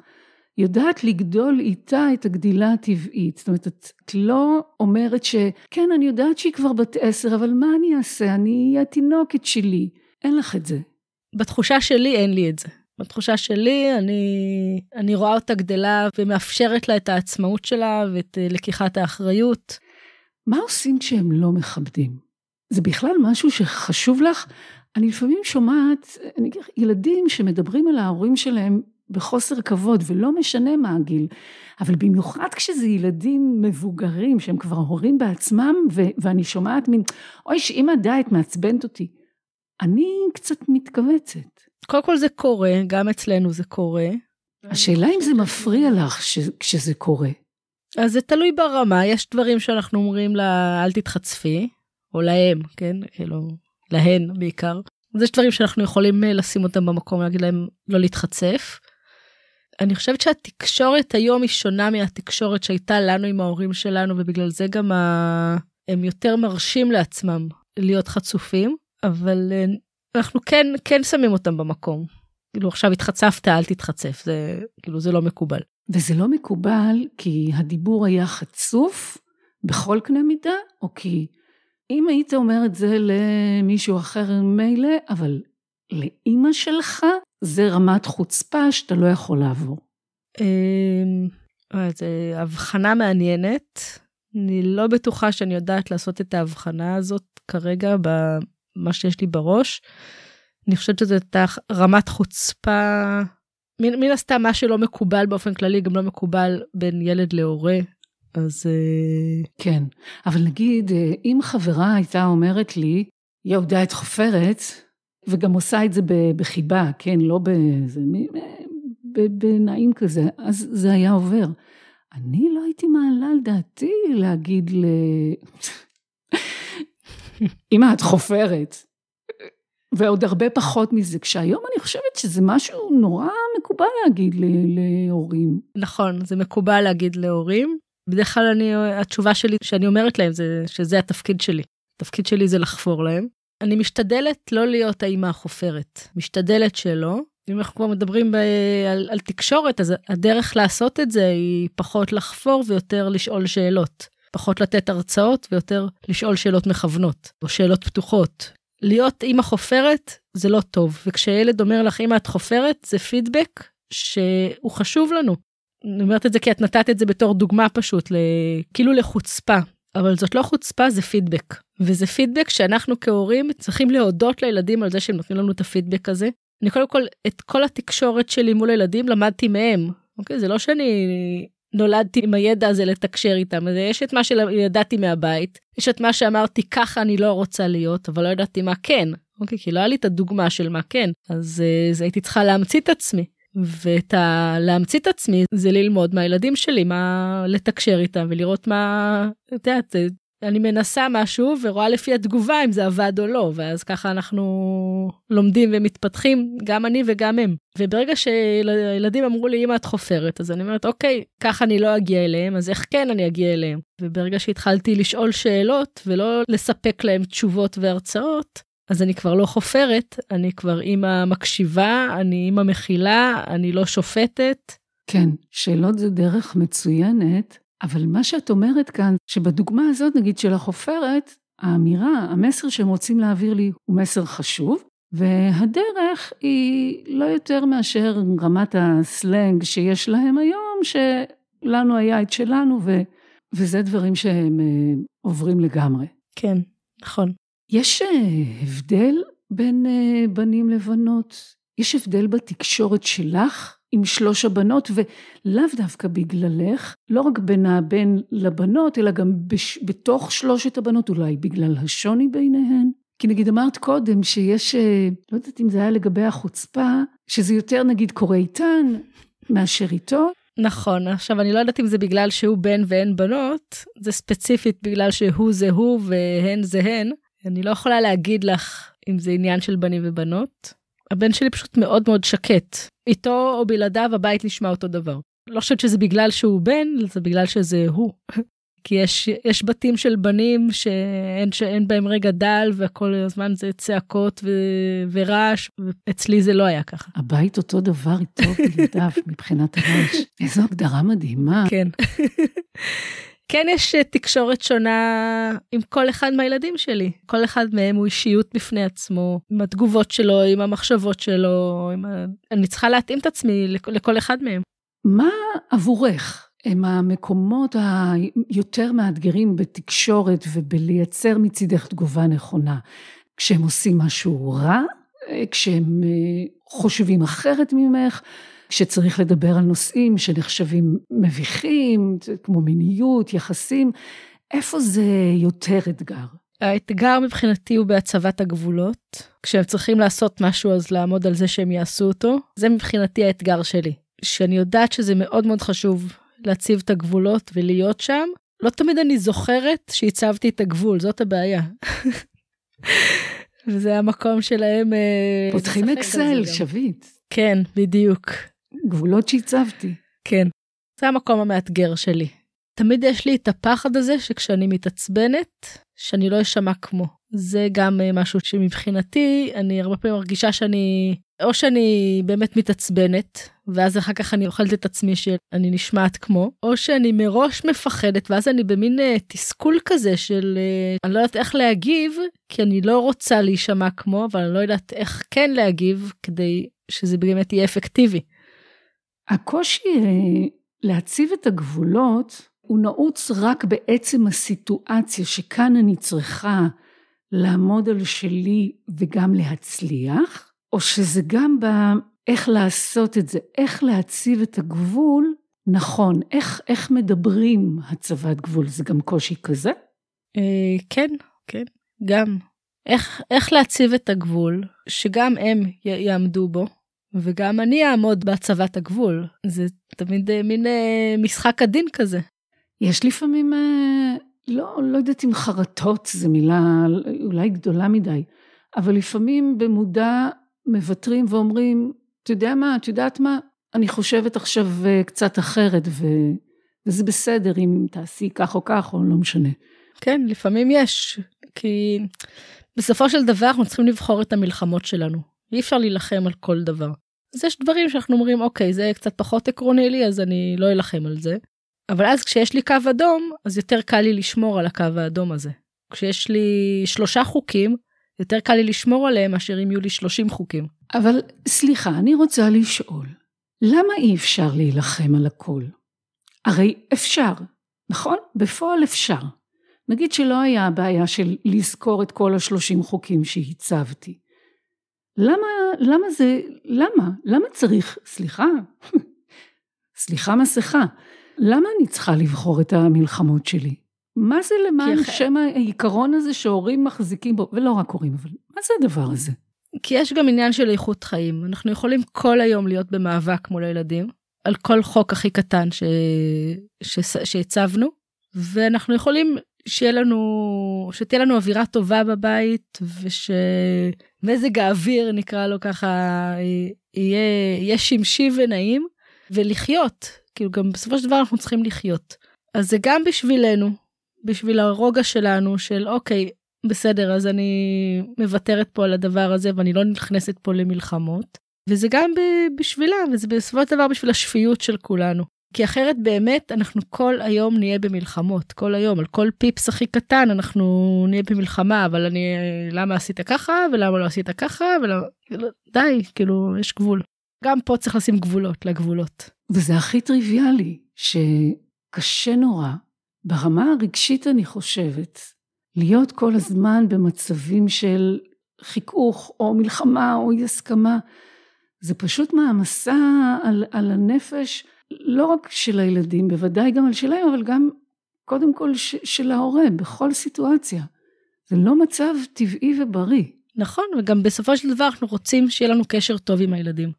יודעת לגדול איתה את הגדילה הטבעית. זאת אומרת, את לא אומרת שכן, אני יודעת שהיא כבר בת עשר, אבל מה אני אעשה? אני אהיה התינוקת שלי. אין לך את זה. בתחושה שלי אין לי את זה. בתחושה שלי, אני, אני רואה אותה גדלה ומאפשרת לה את העצמאות שלה ואת אה, לקיחת האחריות. מה עושים כשהם לא מכבדים? זה בכלל משהו שחשוב לך? אני לפעמים שומעת אה, אני, ילדים שמדברים על ההורים שלהם בחוסר כבוד, ולא משנה מה הגיל. אבל במיוחד כשזה ילדים מבוגרים, שהם כבר הורים בעצמם, ו- ואני שומעת מין, אוי, שאמא די, את מעצבנת אותי. אני קצת מתכווצת. קודם כל זה קורה, גם אצלנו זה קורה. השאלה אם זה מפריע לך ש- כשזה קורה. אז זה תלוי ברמה, יש דברים שאנחנו אומרים לה, אל תתחצפי, או להם, כן? כאילו, להן בעיקר. אז יש דברים שאנחנו יכולים אה, לשים אותם במקום, להגיד להם לא להתחצף. אני חושבת שהתקשורת היום היא שונה מהתקשורת שהייתה לנו עם ההורים שלנו, ובגלל זה גם ה... הם יותר מרשים לעצמם להיות חצופים, אבל אה, אנחנו כן, כן שמים אותם במקום. כאילו עכשיו התחצפת, אל תתחצף, זה כאילו זה לא מקובל. וזה לא מקובל כי הדיבור היה חצוף בכל קנה מידה, או כי אם היית אומר את זה למישהו אחר מילא, אבל לאימא שלך, זה רמת חוצפה שאתה לא יכול לעבור. אמ, זו הבחנה מעניינת. אני לא בטוחה שאני יודעת לעשות את ההבחנה הזאת כרגע במה שיש לי בראש. אני חושבת שזו הייתה רמת חוצפה, מן, מן הסתם מה שלא מקובל באופן כללי גם לא מקובל בין ילד להורה. אז... אה, כן, אבל נגיד, אה, אם חברה הייתה אומרת לי, יהודה את חופרת, וגם עושה את זה בחיבה, כן, לא באיזה, בנעים כזה, אז זה היה עובר. אני לא הייתי מעלה על דעתי להגיד ל... אמא, את חופרת. ועוד הרבה פחות מזה, כשהיום אני חושבת שזה משהו נורא מקובל להגיד להורים. נכון, זה מקובל להגיד להורים. בדרך כלל אני, התשובה שלי שאני אומרת להם זה שזה התפקיד שלי. התפקיד שלי זה לחפור להם, אני משתדלת לא להיות האימא החופרת, משתדלת שלא. אם אנחנו כבר מדברים ב- על, על תקשורת, אז הדרך לעשות את זה היא פחות לחפור ויותר לשאול שאלות. פחות לתת הרצאות ויותר לשאול שאלות מכוונות, או שאלות פתוחות. להיות אימא חופרת זה לא טוב, וכשילד אומר לך אימא את חופרת זה פידבק שהוא חשוב לנו. אני אומרת את זה כי את נתת את זה בתור דוגמה פשוט, כאילו לחוצפה, אבל זאת לא חוצפה, זה פידבק. וזה פידבק שאנחנו כהורים צריכים להודות לילדים על זה שהם נותנים לנו את הפידבק הזה. אני קודם כל את כל התקשורת שלי מול הילדים למדתי מהם. אוקיי? זה לא שאני נולדתי עם הידע הזה לתקשר איתם. אז יש את מה שידעתי מהבית, יש את מה שאמרתי ככה אני לא רוצה להיות, אבל לא ידעתי מה כן. אוקיי? כי לא היה לי את הדוגמה של מה כן. אז, אה, זה הייתי צריכה להמציא את עצמי. ואת ה... להמציא את עצמי זה ללמוד מהילדים שלי מה לתקשר איתם ולראות מה את יודעת אני מנסה משהו ורואה לפי התגובה אם זה עבד או לא, ואז ככה אנחנו לומדים ומתפתחים, גם אני וגם הם. וברגע שהילדים אמרו לי, אמא את חופרת, אז אני אומרת, אוקיי, ככה אני לא אגיע אליהם, אז איך כן אני אגיע אליהם? וברגע שהתחלתי לשאול שאלות ולא לספק להם תשובות והרצאות, אז אני כבר לא חופרת, אני כבר אימא מקשיבה, אני אימא מכילה, אני לא שופטת. כן, שאלות זה דרך מצוינת אבל מה שאת אומרת כאן, שבדוגמה הזאת נגיד של החופרת, האמירה, המסר שהם רוצים להעביר לי הוא מסר חשוב, והדרך היא לא יותר מאשר רמת הסלנג שיש להם היום, שלנו היה את שלנו, ו, וזה דברים שהם uh, עוברים לגמרי. כן, נכון. יש uh, הבדל בין uh, בנים לבנות? יש הבדל בתקשורת שלך עם שלוש הבנות, ולאו דווקא בגללך, לא רק בין הבן לבנות, אלא גם בש... בתוך שלושת הבנות, אולי בגלל השוני ביניהן. כי נגיד אמרת קודם שיש, אה, לא יודעת אם זה היה לגבי החוצפה, שזה יותר נגיד קורה איתן מאשר איתו. נכון, עכשיו אני לא יודעת אם זה בגלל שהוא בן ואין בנות, זה ספציפית בגלל שהוא זה הוא והן זה הן. אני לא יכולה להגיד לך אם זה עניין של בנים ובנות. הבן שלי פשוט מאוד מאוד שקט. איתו או בלעדיו הבית נשמע אותו דבר. לא חושבת שזה בגלל שהוא בן, זה בגלל שזה הוא. כי יש, יש בתים של בנים שאין, שאין בהם רגע דל והכל הזמן זה צעקות ו, ורעש, ואצלי זה לא היה ככה. הבית אותו דבר איתו בלעדיו מבחינת הרעש. איזו הגדרה מדהימה. כן. כן יש אה, תקשורת שונה עם כל אחד מהילדים שלי. כל אחד מהם הוא אישיות בפני עצמו, עם התגובות שלו, עם המחשבות שלו, עם ה... אני צריכה להתאים את עצמי לכל אחד מהם. מה עבורך הם המקומות היותר מאתגרים בתקשורת ובלייצר מצידך תגובה נכונה? כשהם עושים משהו רע? אה, כשהם אה, חושבים אחרת ממך? כשצריך לדבר על נושאים שנחשבים מביכים, כמו מיניות, יחסים, איפה זה יותר אתגר? האתגר מבחינתי הוא בהצבת הגבולות. כשהם צריכים לעשות משהו אז לעמוד על זה שהם יעשו אותו. זה מבחינתי האתגר שלי. שאני יודעת שזה מאוד מאוד חשוב להציב את הגבולות ולהיות שם. לא תמיד אני זוכרת שהצבתי את הגבול, זאת הבעיה. וזה המקום שלהם... אה, פותחים אקסל, שביט. כן, בדיוק. גבולות שהצבתי. כן. זה המקום המאתגר שלי. תמיד יש לי את הפחד הזה שכשאני מתעצבנת, שאני לא אשמע כמו. זה גם אה, משהו שמבחינתי, אני הרבה פעמים מרגישה שאני, או שאני באמת מתעצבנת, ואז אחר כך אני אוכלת את עצמי שאני נשמעת כמו, או שאני מראש מפחדת, ואז אני במין uh, תסכול כזה של uh, אני לא יודעת איך להגיב, כי אני לא רוצה להישמע כמו, אבל אני לא יודעת איך כן להגיב כדי שזה באמת יהיה אפקטיבי. הקושי אה, להציב את הגבולות הוא נעוץ רק בעצם הסיטואציה שכאן אני צריכה לעמוד על שלי וגם להצליח, או שזה גם באיך לעשות את זה, איך להציב את הגבול נכון, איך, איך מדברים הצבת גבול, זה גם קושי כזה? אה, כן, כן, גם. איך, איך להציב את הגבול, שגם הם יעמדו בו, וגם אני אעמוד בהצבת הגבול. זה תמיד אה, מין אה, משחק עדין כזה. יש לפעמים, אה, לא, לא יודעת אם חרטות זו מילה אולי גדולה מדי, אבל לפעמים במודע מוותרים ואומרים, אתה יודע מה, את יודעת מה, אני חושבת עכשיו קצת אחרת, ו... וזה בסדר אם תעשי כך או כך, או לא משנה. כן, לפעמים יש, כי בסופו של דבר אנחנו צריכים לבחור את המלחמות שלנו. ואי אפשר להילחם על כל דבר. אז יש דברים שאנחנו אומרים, אוקיי, זה קצת פחות עקרוני לי, אז אני לא אלחם על זה. אבל אז כשיש לי קו אדום, אז יותר קל לי לשמור על הקו האדום הזה. כשיש לי שלושה חוקים, יותר קל לי לשמור עליהם מאשר אם יהיו לי שלושים חוקים. אבל סליחה, אני רוצה לשאול, למה אי אפשר להילחם על הכל? הרי אפשר, נכון? בפועל אפשר. נגיד שלא היה הבעיה של לזכור את כל השלושים חוקים שהצבתי. למה, למה זה, למה, למה צריך, סליחה, סליחה מסכה, למה אני צריכה לבחור את המלחמות שלי? מה זה למען כי... שם העיקרון הזה שהורים מחזיקים בו, ולא רק הורים, אבל מה זה הדבר הזה? כי יש גם עניין של איכות חיים. אנחנו יכולים כל היום להיות במאבק מול הילדים, על כל חוק הכי קטן ש... ש... שהצבנו, ואנחנו יכולים שיהיה לנו, שתהיה לנו אווירה טובה בבית, וש... מזג האוויר, נקרא לו ככה, יהיה, יהיה שימשי ונעים, ולחיות. כאילו, גם בסופו של דבר אנחנו צריכים לחיות. אז זה גם בשבילנו, בשביל הרוגע שלנו, של אוקיי, בסדר, אז אני מוותרת פה על הדבר הזה ואני לא נכנסת פה למלחמות. וזה גם בשבילה, וזה בסופו של דבר בשביל השפיות של כולנו. כי אחרת באמת אנחנו כל היום נהיה במלחמות, כל היום, על כל פיפס הכי קטן אנחנו נהיה במלחמה, אבל אני, למה עשית ככה, ולמה לא עשית ככה, ולמה, די, כאילו, יש גבול. גם פה צריך לשים גבולות לגבולות. וזה הכי טריוויאלי, שקשה נורא, ברמה הרגשית אני חושבת, להיות כל הזמן במצבים של חיכוך, או מלחמה, או אי הסכמה, זה פשוט מעמסה על, על הנפש. לא רק של הילדים, בוודאי גם על שלהם, אבל גם קודם כל ש, של ההורה, בכל סיטואציה. זה לא מצב טבעי ובריא. נכון, וגם בסופו של דבר אנחנו רוצים שיהיה לנו קשר טוב עם הילדים.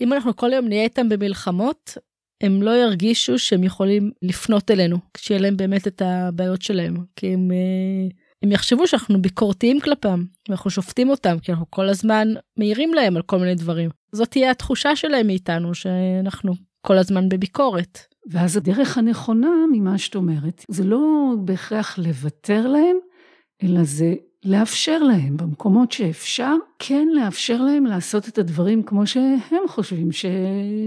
אם אנחנו כל היום נהיה איתם במלחמות, הם לא ירגישו שהם יכולים לפנות אלינו, כשיהיה להם באמת את הבעיות שלהם, כי הם, אה, הם יחשבו שאנחנו ביקורתיים כלפם, ואנחנו שופטים אותם, כי אנחנו כל הזמן מעירים להם על כל מיני דברים. זאת תהיה התחושה שלהם מאיתנו, שאנחנו כל הזמן בביקורת. ואז הדרך הנכונה ממה שאת אומרת, זה לא בהכרח לוותר להם, אלא זה לאפשר להם במקומות שאפשר, כן לאפשר להם לעשות את הדברים כמו שהם חושבים ש...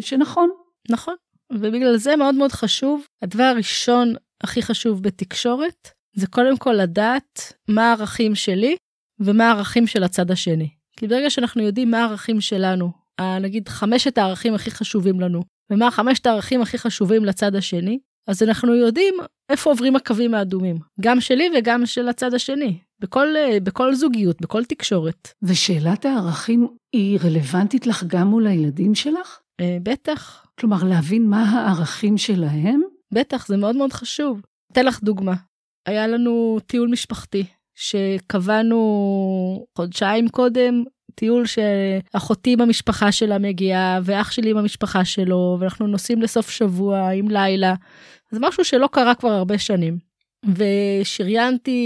שנכון. נכון, ובגלל זה מאוד מאוד חשוב, הדבר הראשון הכי חשוב בתקשורת, זה קודם כל לדעת מה הערכים שלי ומה הערכים של הצד השני. כי ברגע שאנחנו יודעים מה הערכים שלנו, אה, נגיד חמשת הערכים הכי חשובים לנו, ומה חמשת הערכים הכי חשובים לצד השני, אז אנחנו יודעים איפה עוברים הקווים האדומים, גם שלי וגם של הצד השני, בכל, אה, בכל זוגיות, בכל תקשורת. ושאלת הערכים היא רלוונטית לך גם מול הילדים שלך? אה, בטח. כלומר, להבין מה הערכים שלהם? בטח, זה מאוד מאוד חשוב. אתן לך דוגמה. היה לנו טיול משפחתי, שקבענו חודשיים קודם טיול שאחותי במשפחה שלה מגיעה, ואח שלי במשפחה שלו, ואנחנו נוסעים לסוף שבוע עם לילה. זה משהו שלא קרה כבר הרבה שנים. ושריינתי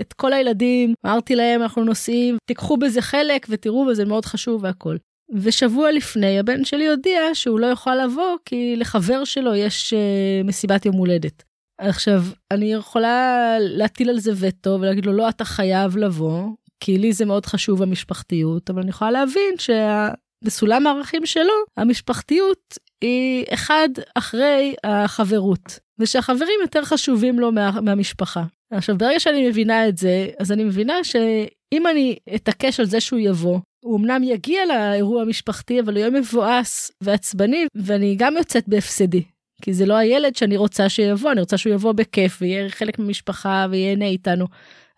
את כל הילדים, אמרתי להם, אנחנו נוסעים, תיקחו בזה חלק ותראו וזה מאוד חשוב והכול. ושבוע לפני הבן שלי הודיע שהוא לא יוכל לבוא כי לחבר שלו יש uh, מסיבת יום הולדת. עכשיו, אני יכולה להטיל על זה וטו ולהגיד לו, לא, אתה חייב לבוא, כי לי זה מאוד חשוב המשפחתיות, אבל אני יכולה להבין שבסולם הערכים שלו, המשפחתיות היא אחד אחרי החברות, ושהחברים יותר חשובים לו מה, מהמשפחה. עכשיו, ברגע שאני מבינה את זה, אז אני מבינה שאם אני אתעקש על זה שהוא יבוא, הוא אמנם יגיע לאירוע המשפחתי, אבל הוא יהיה מבואס ועצבני, ואני גם יוצאת בהפסדי. כי זה לא הילד שאני רוצה שיבוא, אני רוצה שהוא יבוא בכיף ויהיה חלק ממשפחה ויהנה איתנו.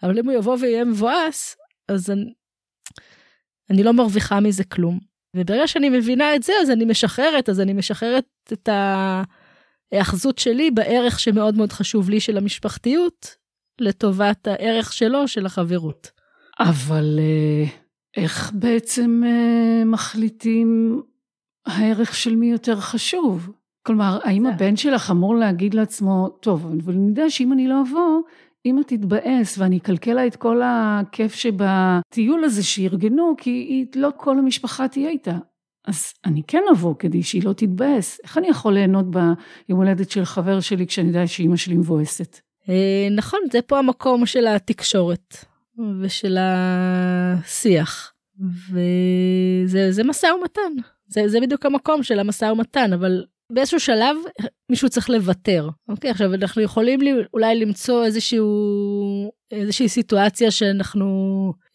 אבל אם הוא יבוא ויהיה מבואס, אז אני, אני לא מרוויחה מזה כלום. וברגע שאני מבינה את זה, אז אני משחררת, אז אני משחררת את ההאחזות שלי בערך שמאוד מאוד חשוב לי של המשפחתיות, לטובת הערך שלו, של החברות. אבל אה, איך בעצם אה, מחליטים הערך של מי יותר חשוב? כלומר, האם הבן שלך אמור להגיד לעצמו, טוב, אבל אני יודע שאם אני לא אבוא, אימא תתבאס ואני אקלקל לה את כל הכיף שבטיול הזה שארגנו, כי היא, לא כל המשפחה תהיה איתה. אז אני כן אבוא כדי שהיא לא תתבאס. איך אני יכול ליהנות ביום הולדת של חבר שלי כשאני יודע שאימא שלי מבואסת? אה, נכון, זה פה המקום של התקשורת ושל השיח. וזה משא ומתן. זה, זה בדיוק המקום של המשא ומתן, אבל באיזשהו שלב מישהו צריך לוותר. אוקיי, עכשיו אנחנו יכולים לי, אולי למצוא איזשהו, איזושהי סיטואציה שאנחנו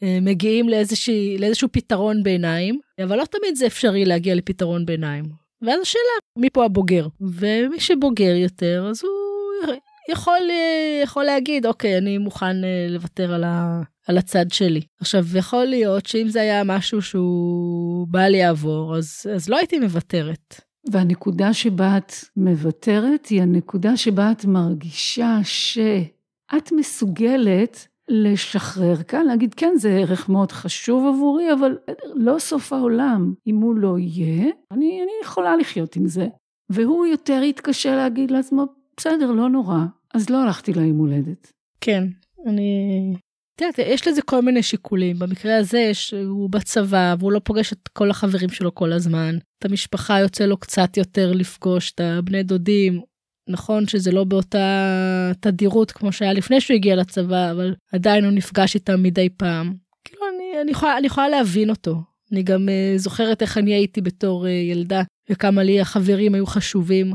אה, מגיעים לאיזושה, לאיזשהו פתרון ביניים, אבל לא תמיד זה אפשרי להגיע לפתרון ביניים. ואז השאלה, מי פה הבוגר? ומי שבוגר יותר, אז הוא יכול, אה, יכול להגיד, אוקיי, אני מוכן אה, לוותר על, ה, על הצד שלי. עכשיו, יכול להיות שאם זה היה משהו שהוא בא לי לעבור, אז, אז לא הייתי מוותרת. והנקודה שבה את מוותרת היא הנקודה שבה את מרגישה שאת מסוגלת לשחרר כאן, להגיד כן זה ערך מאוד חשוב עבורי, אבל לא סוף העולם. אם הוא לא יהיה, אני, אני יכולה לחיות עם זה. והוא יותר יתקשה להגיד לעצמו, בסדר, לא נורא, אז לא הלכתי ליום הולדת. כן, אני יש לזה כל מיני שיקולים במקרה הזה יש, הוא בצבא והוא לא פוגש את כל החברים שלו כל הזמן את המשפחה יוצא לו קצת יותר לפגוש את הבני דודים נכון שזה לא באותה תדירות כמו שהיה לפני שהוא הגיע לצבא אבל עדיין הוא נפגש איתם מדי פעם. כאילו אני, אני, יכולה, אני יכולה להבין אותו אני גם uh, זוכרת איך אני הייתי בתור uh, ילדה וכמה לי החברים היו חשובים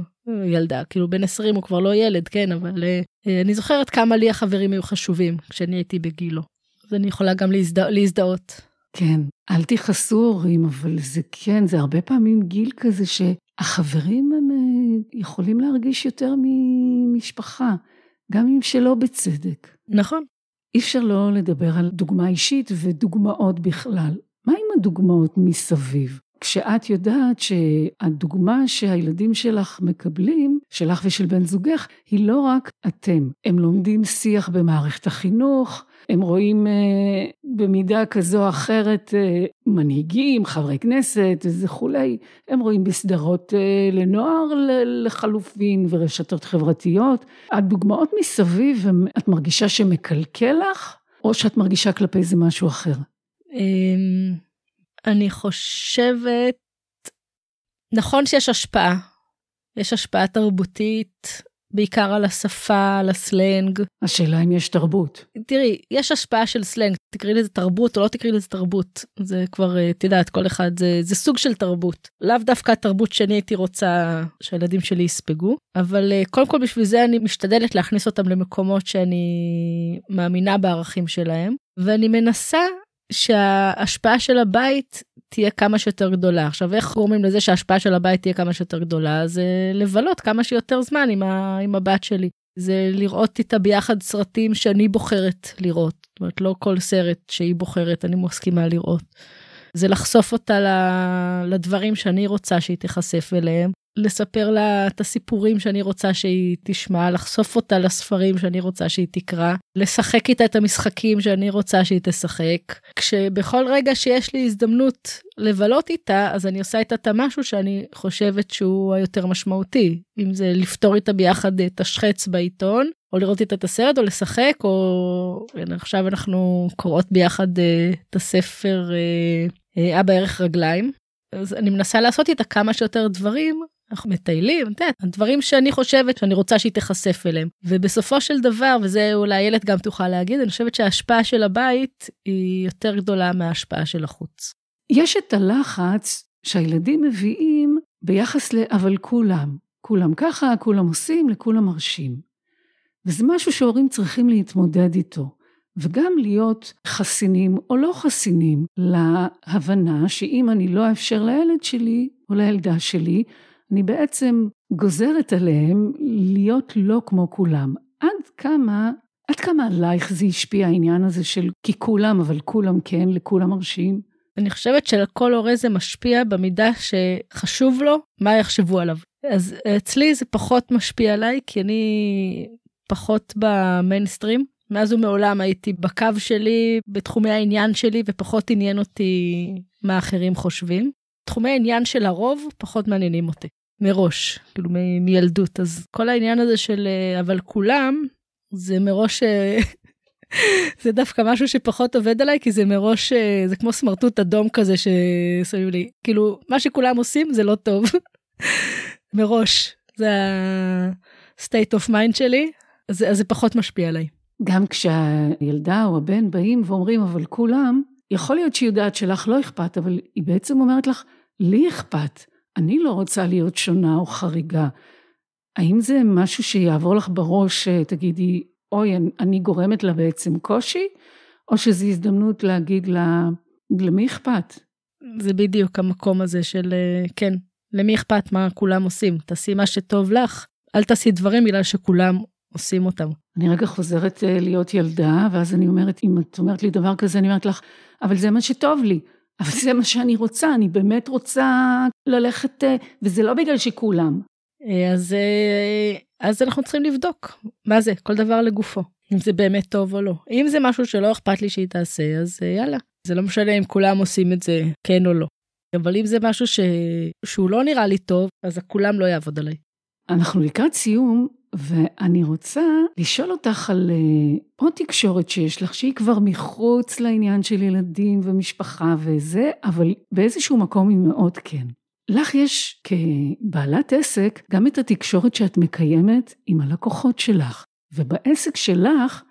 ילדה, כאילו בן 20 הוא כבר לא ילד, כן, אבל אה, אה, אני זוכרת כמה לי החברים היו חשובים כשאני הייתי בגילו. אז אני יכולה גם להזד... להזדהות. כן, אל תכעסו הורים, אבל זה כן, זה הרבה פעמים גיל כזה שהחברים הם אה, יכולים להרגיש יותר ממשפחה, גם אם שלא בצדק. נכון. אי אפשר לא לדבר על דוגמה אישית ודוגמאות בכלל. מה עם הדוגמאות מסביב? כשאת יודעת שהדוגמה שהילדים שלך מקבלים, שלך ושל בן זוגך, היא לא רק אתם. הם לומדים שיח במערכת החינוך, הם רואים אה, במידה כזו או אחרת אה, מנהיגים, חברי כנסת וכולי, הם רואים בסדרות אה, לנוער לחלופין ורשתות חברתיות. הדוגמאות מסביב, הם, את מרגישה שמקלקל לך, או שאת מרגישה כלפי זה משהו אחר? אמ, אני חושבת, נכון שיש השפעה, יש השפעה תרבותית, בעיקר על השפה, על הסלנג. השאלה אם יש תרבות. תראי, יש השפעה של סלנג, תקראי לזה תרבות או לא תקראי לזה תרבות. זה כבר, אה, את יודעת, כל אחד, זה, זה סוג של תרבות. לאו דווקא התרבות שאני הייתי רוצה שהילדים שלי יספגו, אבל אה, קודם כל בשביל זה אני משתדלת להכניס אותם למקומות שאני מאמינה בערכים שלהם, ואני מנסה שההשפעה של הבית תהיה כמה שיותר גדולה. עכשיו, איך גורמים לזה שההשפעה של הבית תהיה כמה שיותר גדולה? זה לבלות כמה שיותר זמן עם, ה, עם הבת שלי. זה לראות איתה ביחד סרטים שאני בוחרת לראות. זאת אומרת, לא כל סרט שהיא בוחרת, אני מסכימה לראות. זה לחשוף אותה לדברים שאני רוצה שהיא תיחשף אליהם. לספר לה את הסיפורים שאני רוצה שהיא תשמע, לחשוף אותה לספרים שאני רוצה שהיא תקרא, לשחק איתה את המשחקים שאני רוצה שהיא תשחק, כשבכל רגע שיש לי הזדמנות לבלות איתה, אז אני עושה איתה את המשהו שאני חושבת שהוא היותר משמעותי, אם זה לפתור איתה ביחד את השחץ בעיתון, או לראות איתה את הסרט, או לשחק, או כן, עכשיו אנחנו קוראות ביחד אה, את הספר אה, אה, אבא ערך רגליים. אז אני מנסה לעשות איתה כמה שיותר דברים אנחנו מטיילים, את יודעת, הדברים שאני חושבת שאני רוצה שהיא תיחשף אליהם. ובסופו של דבר, וזה אולי איילת גם תוכל להגיד, אני חושבת שההשפעה של הבית היא יותר גדולה מההשפעה של החוץ. יש את הלחץ שהילדים מביאים ביחס ל... אבל כולם, כולם ככה, כולם עושים, לכולם מרשים. וזה משהו שהורים צריכים להתמודד איתו. וגם להיות חסינים או לא חסינים להבנה שאם אני לא אאפשר לילד שלי או לילדה שלי אני בעצם גוזרת עליהם להיות לא כמו כולם. עד כמה, עד כמה עלייך זה השפיע העניין הזה של כי כולם, אבל כולם כן, לכולם מרשים? אני חושבת שלכל הורה זה משפיע במידה שחשוב לו מה יחשבו עליו. אז אצלי זה פחות משפיע עליי, כי אני פחות במיינסטרים. מאז ומעולם הייתי בקו שלי, בתחומי העניין שלי, ופחות עניין אותי מה אחרים חושבים. תחומי העניין של הרוב פחות מעניינים אותי. מראש, כאילו מילדות. אז כל העניין הזה של אה, אבל כולם, זה מראש, אה, זה דווקא משהו שפחות עובד עליי, כי זה מראש, אה, זה כמו סמרטוט אדום כזה ששמים לי. כאילו, מה שכולם עושים זה לא טוב. מראש, זה ה-state of mind שלי, אז, אז זה פחות משפיע עליי. גם כשהילדה או הבן באים ואומרים, אבל כולם, יכול להיות שהיא יודעת שלך לא אכפת, אבל היא בעצם אומרת לך, לי אכפת. אני לא רוצה להיות שונה או חריגה. האם זה משהו שיעבור לך בראש, תגידי, אוי, אני גורמת לה בעצם קושי, או שזו הזדמנות להגיד לה, למי אכפת? זה בדיוק המקום הזה של, אה, כן, למי אכפת מה כולם עושים? תעשי מה שטוב לך, אל תעשי דברים בגלל שכולם עושים אותם. אני רגע חוזרת אה, להיות ילדה, ואז אני אומרת, אם את אומרת לי דבר כזה, אני אומרת לך, אבל זה מה שטוב לי. אבל זה מה שאני רוצה, אני באמת רוצה ללכת, אה, וזה לא בגלל שכולם. אה, אז, אה, אז אנחנו צריכים לבדוק מה זה, כל דבר לגופו, אם זה באמת טוב או לא. אם זה משהו שלא אכפת לי שהיא תעשה, אז יאללה. זה לא משנה אם כולם עושים את זה כן או לא. אבל אם זה משהו ש... שהוא לא נראה לי טוב, אז כולם לא יעבוד עליי. אנחנו לקראת סיום, ואני רוצה לשאול אותך על אה, עוד תקשורת שיש לך, שהיא כבר מחוץ לעניין של ילדים ומשפחה וזה, אבל באיזשהו מקום היא מאוד כן. לך יש כבעלת עסק גם את התקשורת שאת מקיימת עם הלקוחות שלך, ובעסק שלך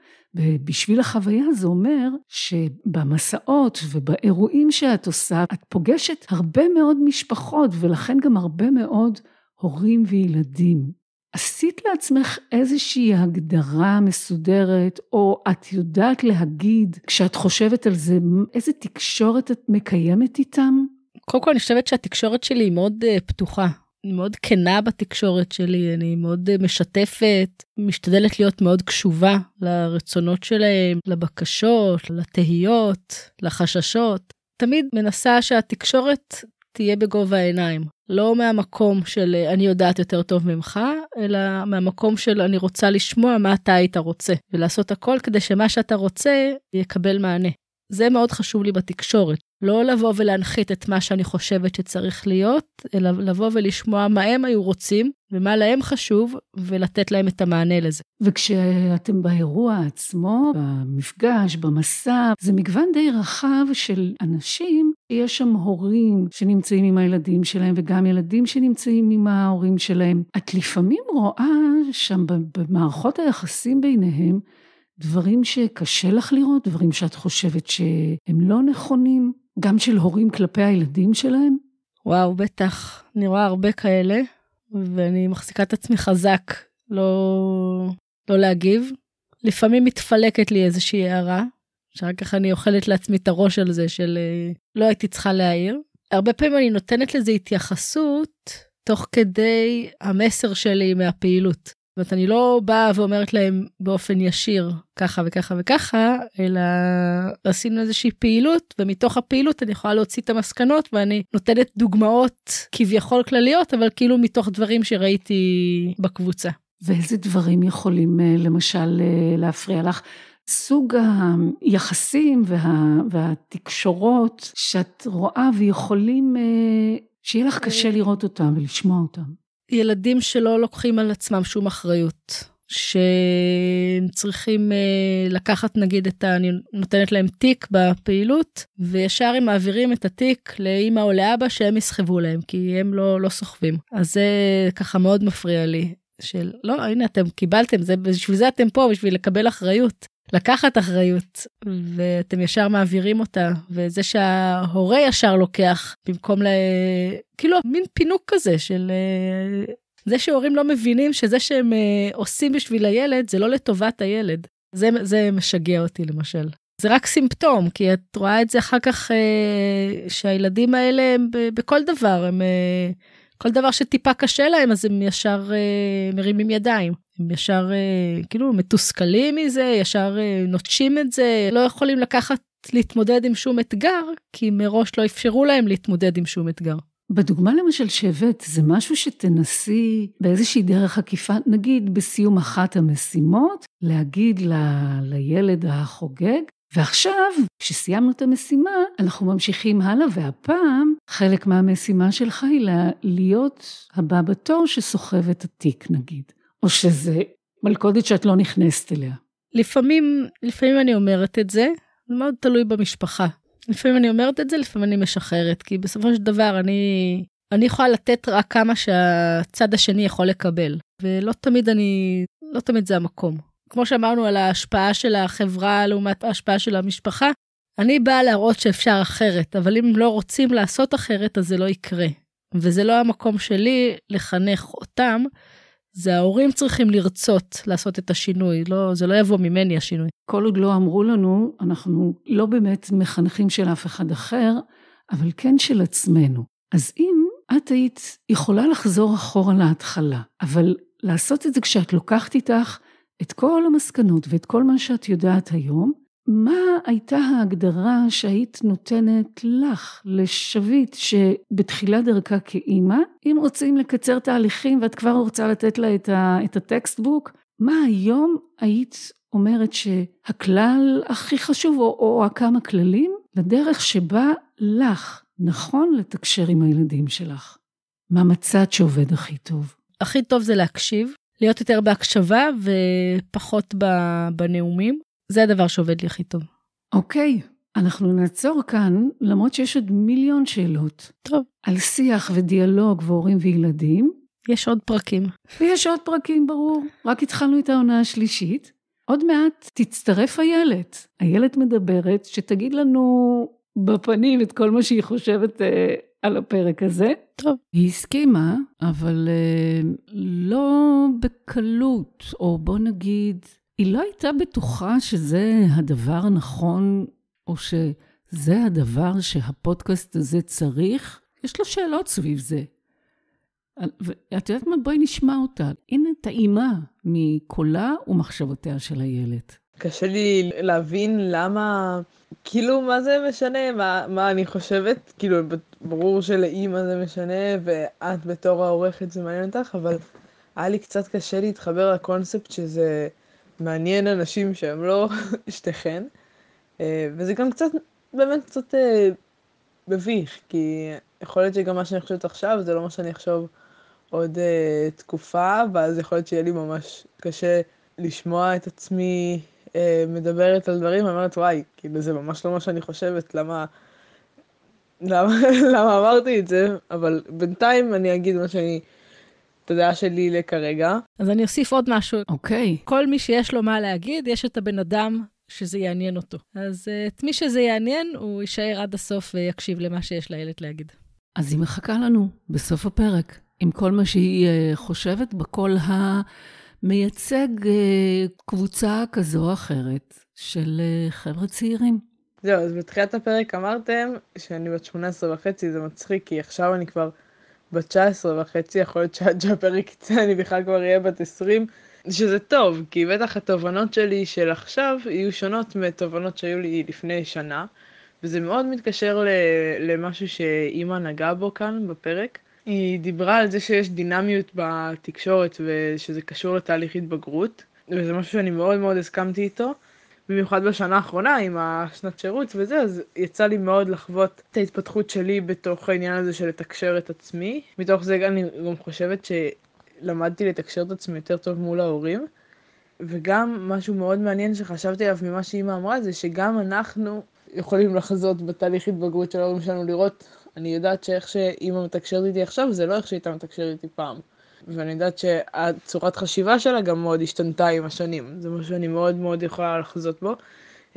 בשביל החוויה זה אומר שבמסעות ובאירועים שאת עושה, את פוגשת הרבה מאוד משפחות ולכן גם הרבה מאוד הורים וילדים. עשית לעצמך איזושהי הגדרה מסודרת, או את יודעת להגיד, כשאת חושבת על זה, איזה תקשורת את מקיימת איתם? קודם כל, אני חושבת שהתקשורת שלי היא מאוד uh, פתוחה. אני מאוד כנה בתקשורת שלי, אני מאוד אה, משתפת, משתדלת להיות מאוד קשובה לרצונות שלהם, לבקשות, לתהיות, לחששות. תמיד מנסה שהתקשורת תהיה בגובה העיניים. לא מהמקום של אה, אני יודעת יותר טוב ממך, אלא מהמקום של אני רוצה לשמוע מה אתה היית רוצה, ולעשות הכל כדי שמה שאתה רוצה יקבל מענה. זה מאוד חשוב לי בתקשורת. לא לבוא ולהנחית את מה שאני חושבת שצריך להיות, אלא לבוא ולשמוע מה הם היו רוצים ומה להם חשוב, ולתת להם את המענה לזה. וכשאתם באירוע עצמו, במפגש, במסע, זה מגוון די רחב של אנשים יש שם הורים שנמצאים עם הילדים שלהם וגם ילדים שנמצאים עם ההורים שלהם. את לפעמים רואה שם במערכות היחסים ביניהם דברים שקשה לך לראות, דברים שאת חושבת שהם לא נכונים, גם של הורים כלפי הילדים שלהם. וואו, בטח. אני רואה הרבה כאלה, ואני מחזיקה את עצמי חזק לא, לא להגיב. לפעמים מתפלקת לי איזושהי הערה, שרק ככה אני אוכלת לעצמי את הראש על זה של אה, לא הייתי צריכה להעיר. הרבה פעמים אני נותנת לזה התייחסות תוך כדי המסר שלי מהפעילות. זאת אומרת, אני לא באה ואומרת להם באופן ישיר ככה וככה וככה, אלא עשינו איזושהי פעילות, ומתוך הפעילות אני יכולה להוציא את המסקנות, ואני נותנת דוגמאות כביכול כלליות, אבל כאילו מתוך דברים שראיתי בקבוצה. ואיזה דברים יכולים אה, למשל אה, להפריע לך? סוג היחסים וה, והתקשורות שאת רואה ויכולים, אה, שיהיה לך קשה אה. לראות אותם ולשמוע אותם. ילדים שלא לוקחים על עצמם שום אחריות. שהם צריכים אה, לקחת נגיד את ה... אני נותנת להם תיק בפעילות, וישר הם מעבירים את התיק לאימא או לאבא שהם יסחבו להם, כי הם לא, לא סוחבים. אז זה ככה מאוד מפריע לי. של לא הנה אתם קיבלתם זה בשביל זה אתם פה בשביל לקבל אחריות לקחת אחריות, ואתם ישר מעבירים אותה, וזה שההורה ישר לוקח, במקום ל... כאילו מין פינוק כזה של... אה, זה שהורים לא מבינים שזה שהם אה, עושים בשביל הילד, זה לא לטובת הילד. זה, זה משגע אותי למשל. זה רק סימפטום, כי את רואה את זה אחר כך, אה, שהילדים האלה הם בכל דבר, הם... כל דבר שטיפה קשה להם אז הם ישר אה, מרימים ידיים. הם ישר אה, כאילו מתוסכלים מזה, ישר אה, נוטשים את זה, לא יכולים לקחת, להתמודד עם שום אתגר, כי מראש לא אפשרו להם להתמודד עם שום אתגר. בדוגמה למשל שהבאת, זה משהו שתנסי באיזושהי דרך עקיפה, נגיד בסיום אחת המשימות, להגיד ל, לילד החוגג, ועכשיו, כשסיימנו את המשימה, אנחנו ממשיכים הלאה, והפעם חלק מהמשימה שלך היא להיות הבא בתור שסוחב את התיק נגיד, או שזה מלכודת שאת לא נכנסת אליה. לפעמים, לפעמים אני אומרת את זה, זה מאוד תלוי במשפחה. לפעמים אני אומרת את זה, לפעמים אני משחררת, כי בסופו של דבר אני, אני יכולה לתת רק כמה שהצד השני יכול לקבל, ולא תמיד אני, לא תמיד זה המקום. כמו שאמרנו על ההשפעה של החברה לעומת ההשפעה של המשפחה, אני באה להראות שאפשר אחרת, אבל אם לא רוצים לעשות אחרת, אז זה לא יקרה. וזה לא המקום שלי לחנך אותם, זה ההורים צריכים לרצות לעשות את השינוי, לא, זה לא יבוא ממני השינוי. כל עוד לא אמרו לנו, אנחנו לא באמת מחנכים של אף אחד אחר, אבל כן של עצמנו. אז אם את היית יכולה לחזור אחורה להתחלה, אבל לעשות את זה כשאת לוקחת איתך את כל המסקנות ואת כל מה שאת יודעת היום, מה הייתה ההגדרה שהיית נותנת לך, לשביט, שבתחילת דרכה כאימא, אם רוצים לקצר תהליכים ואת כבר רוצה לתת לה את, ה, את הטקסטבוק, מה היום היית אומרת שהכלל הכי חשוב, או, או הכמה כללים, לדרך שבה לך נכון לתקשר עם הילדים שלך? מה מצאת שעובד הכי טוב? הכי טוב זה להקשיב, להיות יותר בהקשבה ופחות בנאומים. זה הדבר שעובד לי הכי טוב. אוקיי, אנחנו נעצור כאן, למרות שיש עוד מיליון שאלות. טוב. על שיח ודיאלוג והורים וילדים. יש עוד פרקים. ויש עוד פרקים, ברור. רק התחלנו את העונה השלישית. עוד מעט תצטרף איילת. איילת מדברת, שתגיד לנו בפנים את כל מה שהיא חושבת אה, על הפרק הזה. טוב. היא הסכימה, אבל uh, לא בקלות, או בוא נגיד, היא לא הייתה בטוחה שזה הדבר הנכון, או שזה הדבר שהפודקאסט הזה צריך. יש לו שאלות סביב זה. ואת יודעת מה? בואי נשמע אותה. הנה טעימה מקולה ומחשבותיה של איילת. קשה לי להבין למה, כאילו, מה זה משנה, מה, מה אני חושבת, כאילו, ברור שלאימא זה משנה, ואת בתור העורכת זה מעניין אותך, אבל היה לי קצת קשה להתחבר לקונספט שזה מעניין אנשים שהם לא שתיכן, אה, וזה גם קצת, באמת קצת אה, מביך, כי יכול להיות שגם מה שאני חושבת עכשיו זה לא מה שאני אחשוב עוד אה, תקופה, ואז יכול להיות שיהיה לי ממש קשה לשמוע את עצמי אה, מדברת על דברים, אומרת, וואי, כאילו זה ממש לא מה שאני חושבת, למה... למה, למה אמרתי את זה, אבל בינתיים אני אגיד מה שאני, את הדעה שלי לכרגע. אז אני אוסיף עוד משהו. אוקיי. Okay. כל מי שיש לו מה להגיד, יש את הבן אדם שזה יעניין אותו. אז uh, את מי שזה יעניין, הוא יישאר עד הסוף ויקשיב למה שיש לילד להגיד. אז היא מחכה לנו בסוף הפרק, עם כל מה שהיא uh, חושבת בקול ה... מייצג אה, קבוצה כזו או אחרת של אה, חבר'ה צעירים. זהו, אז בתחילת הפרק אמרתם שאני בת 18 וחצי, זה מצחיק, כי עכשיו אני כבר בת 19 וחצי, יכול להיות שעד שהפרק יצא אני בכלל כבר אהיה בת 20, שזה טוב, כי בטח התובנות שלי של עכשיו יהיו שונות מתובנות שהיו לי לפני שנה, וזה מאוד מתקשר למשהו שאימא נגעה בו כאן בפרק, היא דיברה על זה שיש דינמיות בתקשורת ושזה קשור לתהליך התבגרות, וזה משהו שאני מאוד מאוד הסכמתי איתו. במיוחד בשנה האחרונה עם השנת שירות וזה, אז יצא לי מאוד לחוות את ההתפתחות שלי בתוך העניין הזה של לתקשר את עצמי. מתוך זה אני גם חושבת שלמדתי לתקשר את עצמי יותר טוב מול ההורים. וגם משהו מאוד מעניין שחשבתי עליו ממה שאימא אמרה זה שגם אנחנו יכולים לחזות בתהליך התבגרות של ההורים שלנו, לראות אני יודעת שאיך שאימא מתקשרת איתי עכשיו, זה לא איך שהייתה מתקשרת איתי פעם. ואני יודעת שהצורת חשיבה שלה גם מאוד השתנתה עם השנים, זה משהו שאני מאוד מאוד יכולה לחזות בו.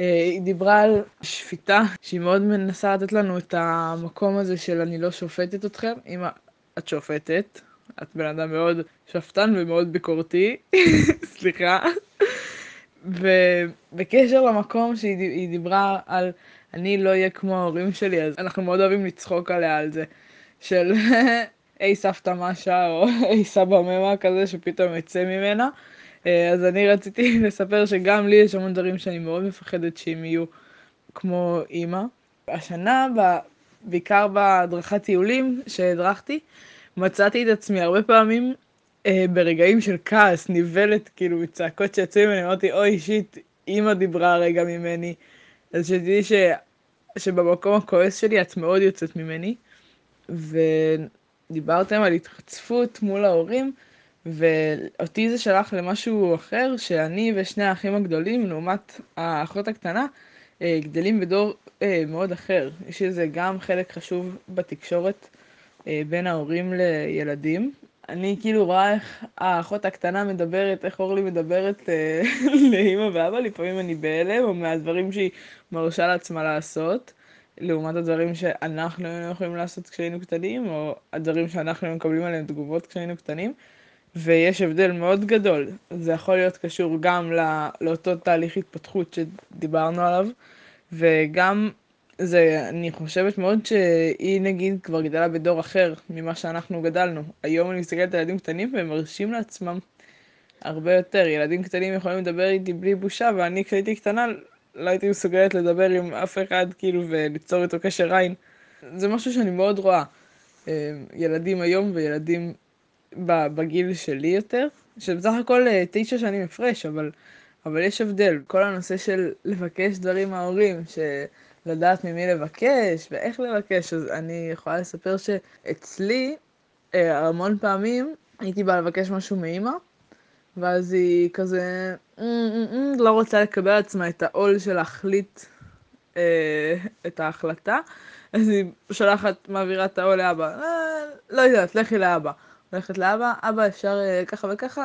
אה, היא דיברה על שפיטה, שהיא מאוד מנסה לתת לנו את המקום הזה של אני לא שופטת אתכם. אימא, את שופטת, את בן אדם מאוד שפטן ומאוד ביקורתי, סליחה. ובקשר למקום שהיא דיברה על אני לא אהיה כמו ההורים שלי, אז אנחנו מאוד אוהבים לצחוק עליה על זה. של אי סבתא משה או אי סבא ממה כזה שפתאום יצא ממנה. אה, אז אני רציתי לספר שגם לי יש המון דברים שאני מאוד מפחדת שהם יהיו כמו אימא. השנה, בעיקר בהדרכת טיולים שהדרכתי, מצאתי את עצמי הרבה פעמים אה, ברגעים של כעס, ניבלת, כאילו, מצעקות שיצאו ממני, אמרתי, אוי, שיט, אימא דיברה הרגע ממני. אז שתדעי ש... שבמקום הכועס שלי את מאוד יוצאת ממני, ודיברתם על התחצפות מול ההורים, ואותי זה שלח למשהו אחר, שאני ושני האחים הגדולים, לעומת האחות הקטנה, אה, גדלים בדור אה, מאוד אחר. יש לזה גם חלק חשוב בתקשורת אה, בין ההורים לילדים, אני כאילו רואה איך האחות הקטנה מדברת, איך אורלי מדברת אה, לאימא ואבא, לפעמים אני בהלם, או מהדברים שהיא מרשה לעצמה לעשות, לעומת הדברים שאנחנו היינו יכולים לעשות כשהיינו קטנים, או הדברים שאנחנו היינו מקבלים עליהם תגובות כשהיינו קטנים, ויש הבדל מאוד גדול. זה יכול להיות קשור גם לא, לאותו תהליך התפתחות שדיברנו עליו, וגם זה, אני חושבת מאוד שהיא נגיד כבר גדלה בדור אחר ממה שאנחנו גדלנו. היום אני מסתכלת על ילדים קטנים והם מרשים לעצמם הרבה יותר. ילדים קטנים יכולים לדבר איתי בלי בושה, ואני כשהייתי קטנה לא הייתי מסוגלת לדבר עם אף אחד, כאילו, וליצור איתו קשר עין. זה משהו שאני מאוד רואה. אמ, ילדים היום וילדים בגיל שלי יותר, שבסך הכל אה, תשע שנים הפרש, אבל, אבל יש הבדל. כל הנושא של לבקש דברים מההורים, ש... לדעת ממי לבקש ואיך לבקש, אז אני יכולה לספר שאצלי, אה, המון פעמים הייתי באה לבקש משהו מאימא, ואז היא כזה אמ, אמ, אמ", לא רוצה לקבל על עצמה את העול של להחליט אה, את ההחלטה, אז היא שולחת, מעבירה את העול לאבא. אה, לא יודעת, לכי לאבא. הולכת לאבא, אבא אפשר ככה וככה.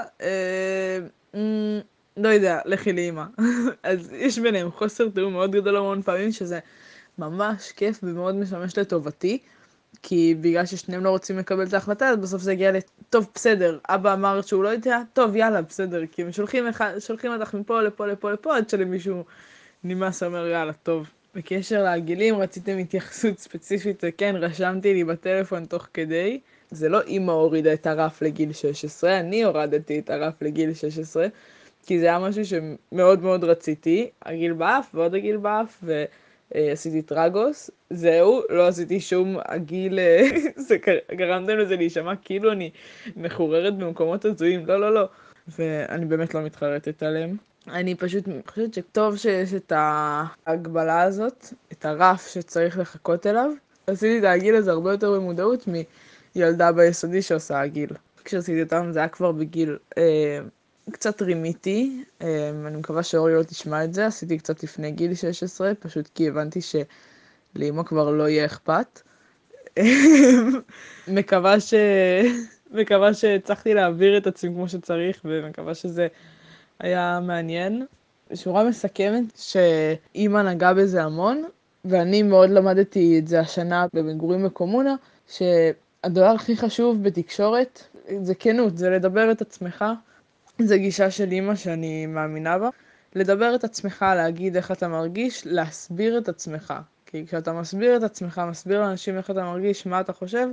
לא יודע, לכי לאימא. אז יש ביניהם חוסר תיאום מאוד גדול המון פעמים, שזה ממש כיף ומאוד משמש לטובתי, כי בגלל ששניהם לא רוצים לקבל את ההחלטה, אז בסוף זה הגיע ל... טוב, בסדר, אבא אמר שהוא לא יודע, טוב, יאללה, בסדר, כי הם שולחים, אחד, שולחים אותך מפה לפה לפה לפה, עד שלמישהו נמאס אומר, יאללה, טוב. בקשר לגילים, רציתם התייחסות ספציפית, וכן, רשמתי לי בטלפון תוך כדי. זה לא אימא הורידה את הרף לגיל 16, אני הורדתי את הרף לגיל 16. כי זה היה משהו שמאוד מאוד רציתי, הגיל באף ועוד הגיל באף, ועשיתי טרגוס, זהו, לא עשיתי שום הגיל, אה, זה גרמתם לזה להישמע כאילו אני מחוררת במקומות הזויים, לא, לא, לא. ואני באמת לא מתחרטת עליהם. אני פשוט חושבת שטוב שיש את ההגבלה הזאת, את הרף שצריך לחכות אליו. עשיתי את הגיל הזה הרבה יותר במודעות מילדה ביסודי שעושה הגיל. כשעשיתי אותם זה היה כבר בגיל אה, קצת רימיתי, אמ, אני מקווה שאורי לא תשמע את זה, עשיתי קצת לפני גיל 16, פשוט כי הבנתי שלאימא כבר לא יהיה אכפת. אמ, מקווה ש... מקווה שהצלחתי להעביר את עצמי כמו שצריך, ומקווה שזה היה מעניין. שורה מסכמת שאימא נגעה בזה המון, ואני מאוד למדתי את זה השנה במגורים בקומונה, שהדבר הכי חשוב בתקשורת זה כנות, זה לדבר את עצמך, זה גישה של אימא שאני מאמינה בה. לדבר את עצמך, להגיד איך אתה מרגיש, להסביר את עצמך. כי כשאתה מסביר את עצמך, מסביר לאנשים איך אתה מרגיש, מה אתה חושב,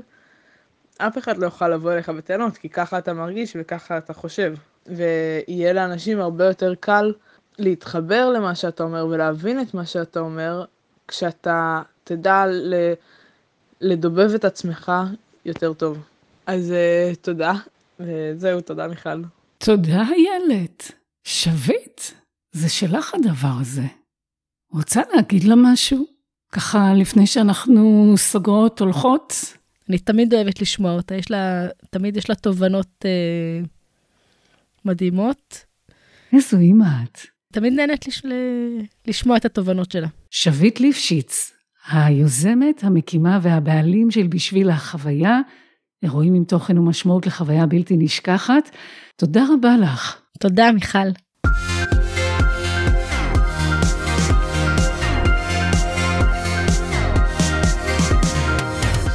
אף אחד לא יוכל לבוא אליך בטענות, כי ככה אתה מרגיש וככה אתה חושב. ויהיה לאנשים הרבה יותר קל להתחבר למה שאתה אומר ולהבין את מה שאתה אומר, כשאתה תדע ל... לדובב את עצמך יותר טוב. אז uh, תודה, וזהו, תודה מיכל. תודה, איילת. שביט, זה שלך הדבר הזה. רוצה להגיד לה משהו? ככה, לפני שאנחנו סוגרות, הולכות? אני תמיד אוהבת לשמוע אותה, יש לה, תמיד יש לה תובנות אה, מדהימות. איזו אימא את. תמיד נהנית לש... לשמוע את התובנות שלה. שביט ליפשיץ, היוזמת, המקימה והבעלים של בשביל החוויה, אירועים עם תוכן ומשמעות לחוויה בלתי נשכחת. תודה רבה לך. תודה, מיכל.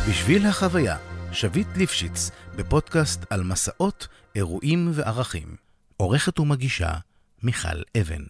בשביל החוויה, שביט ליפשיץ, בפודקאסט על מסעות, אירועים וערכים. עורכת ומגישה, מיכל אבן.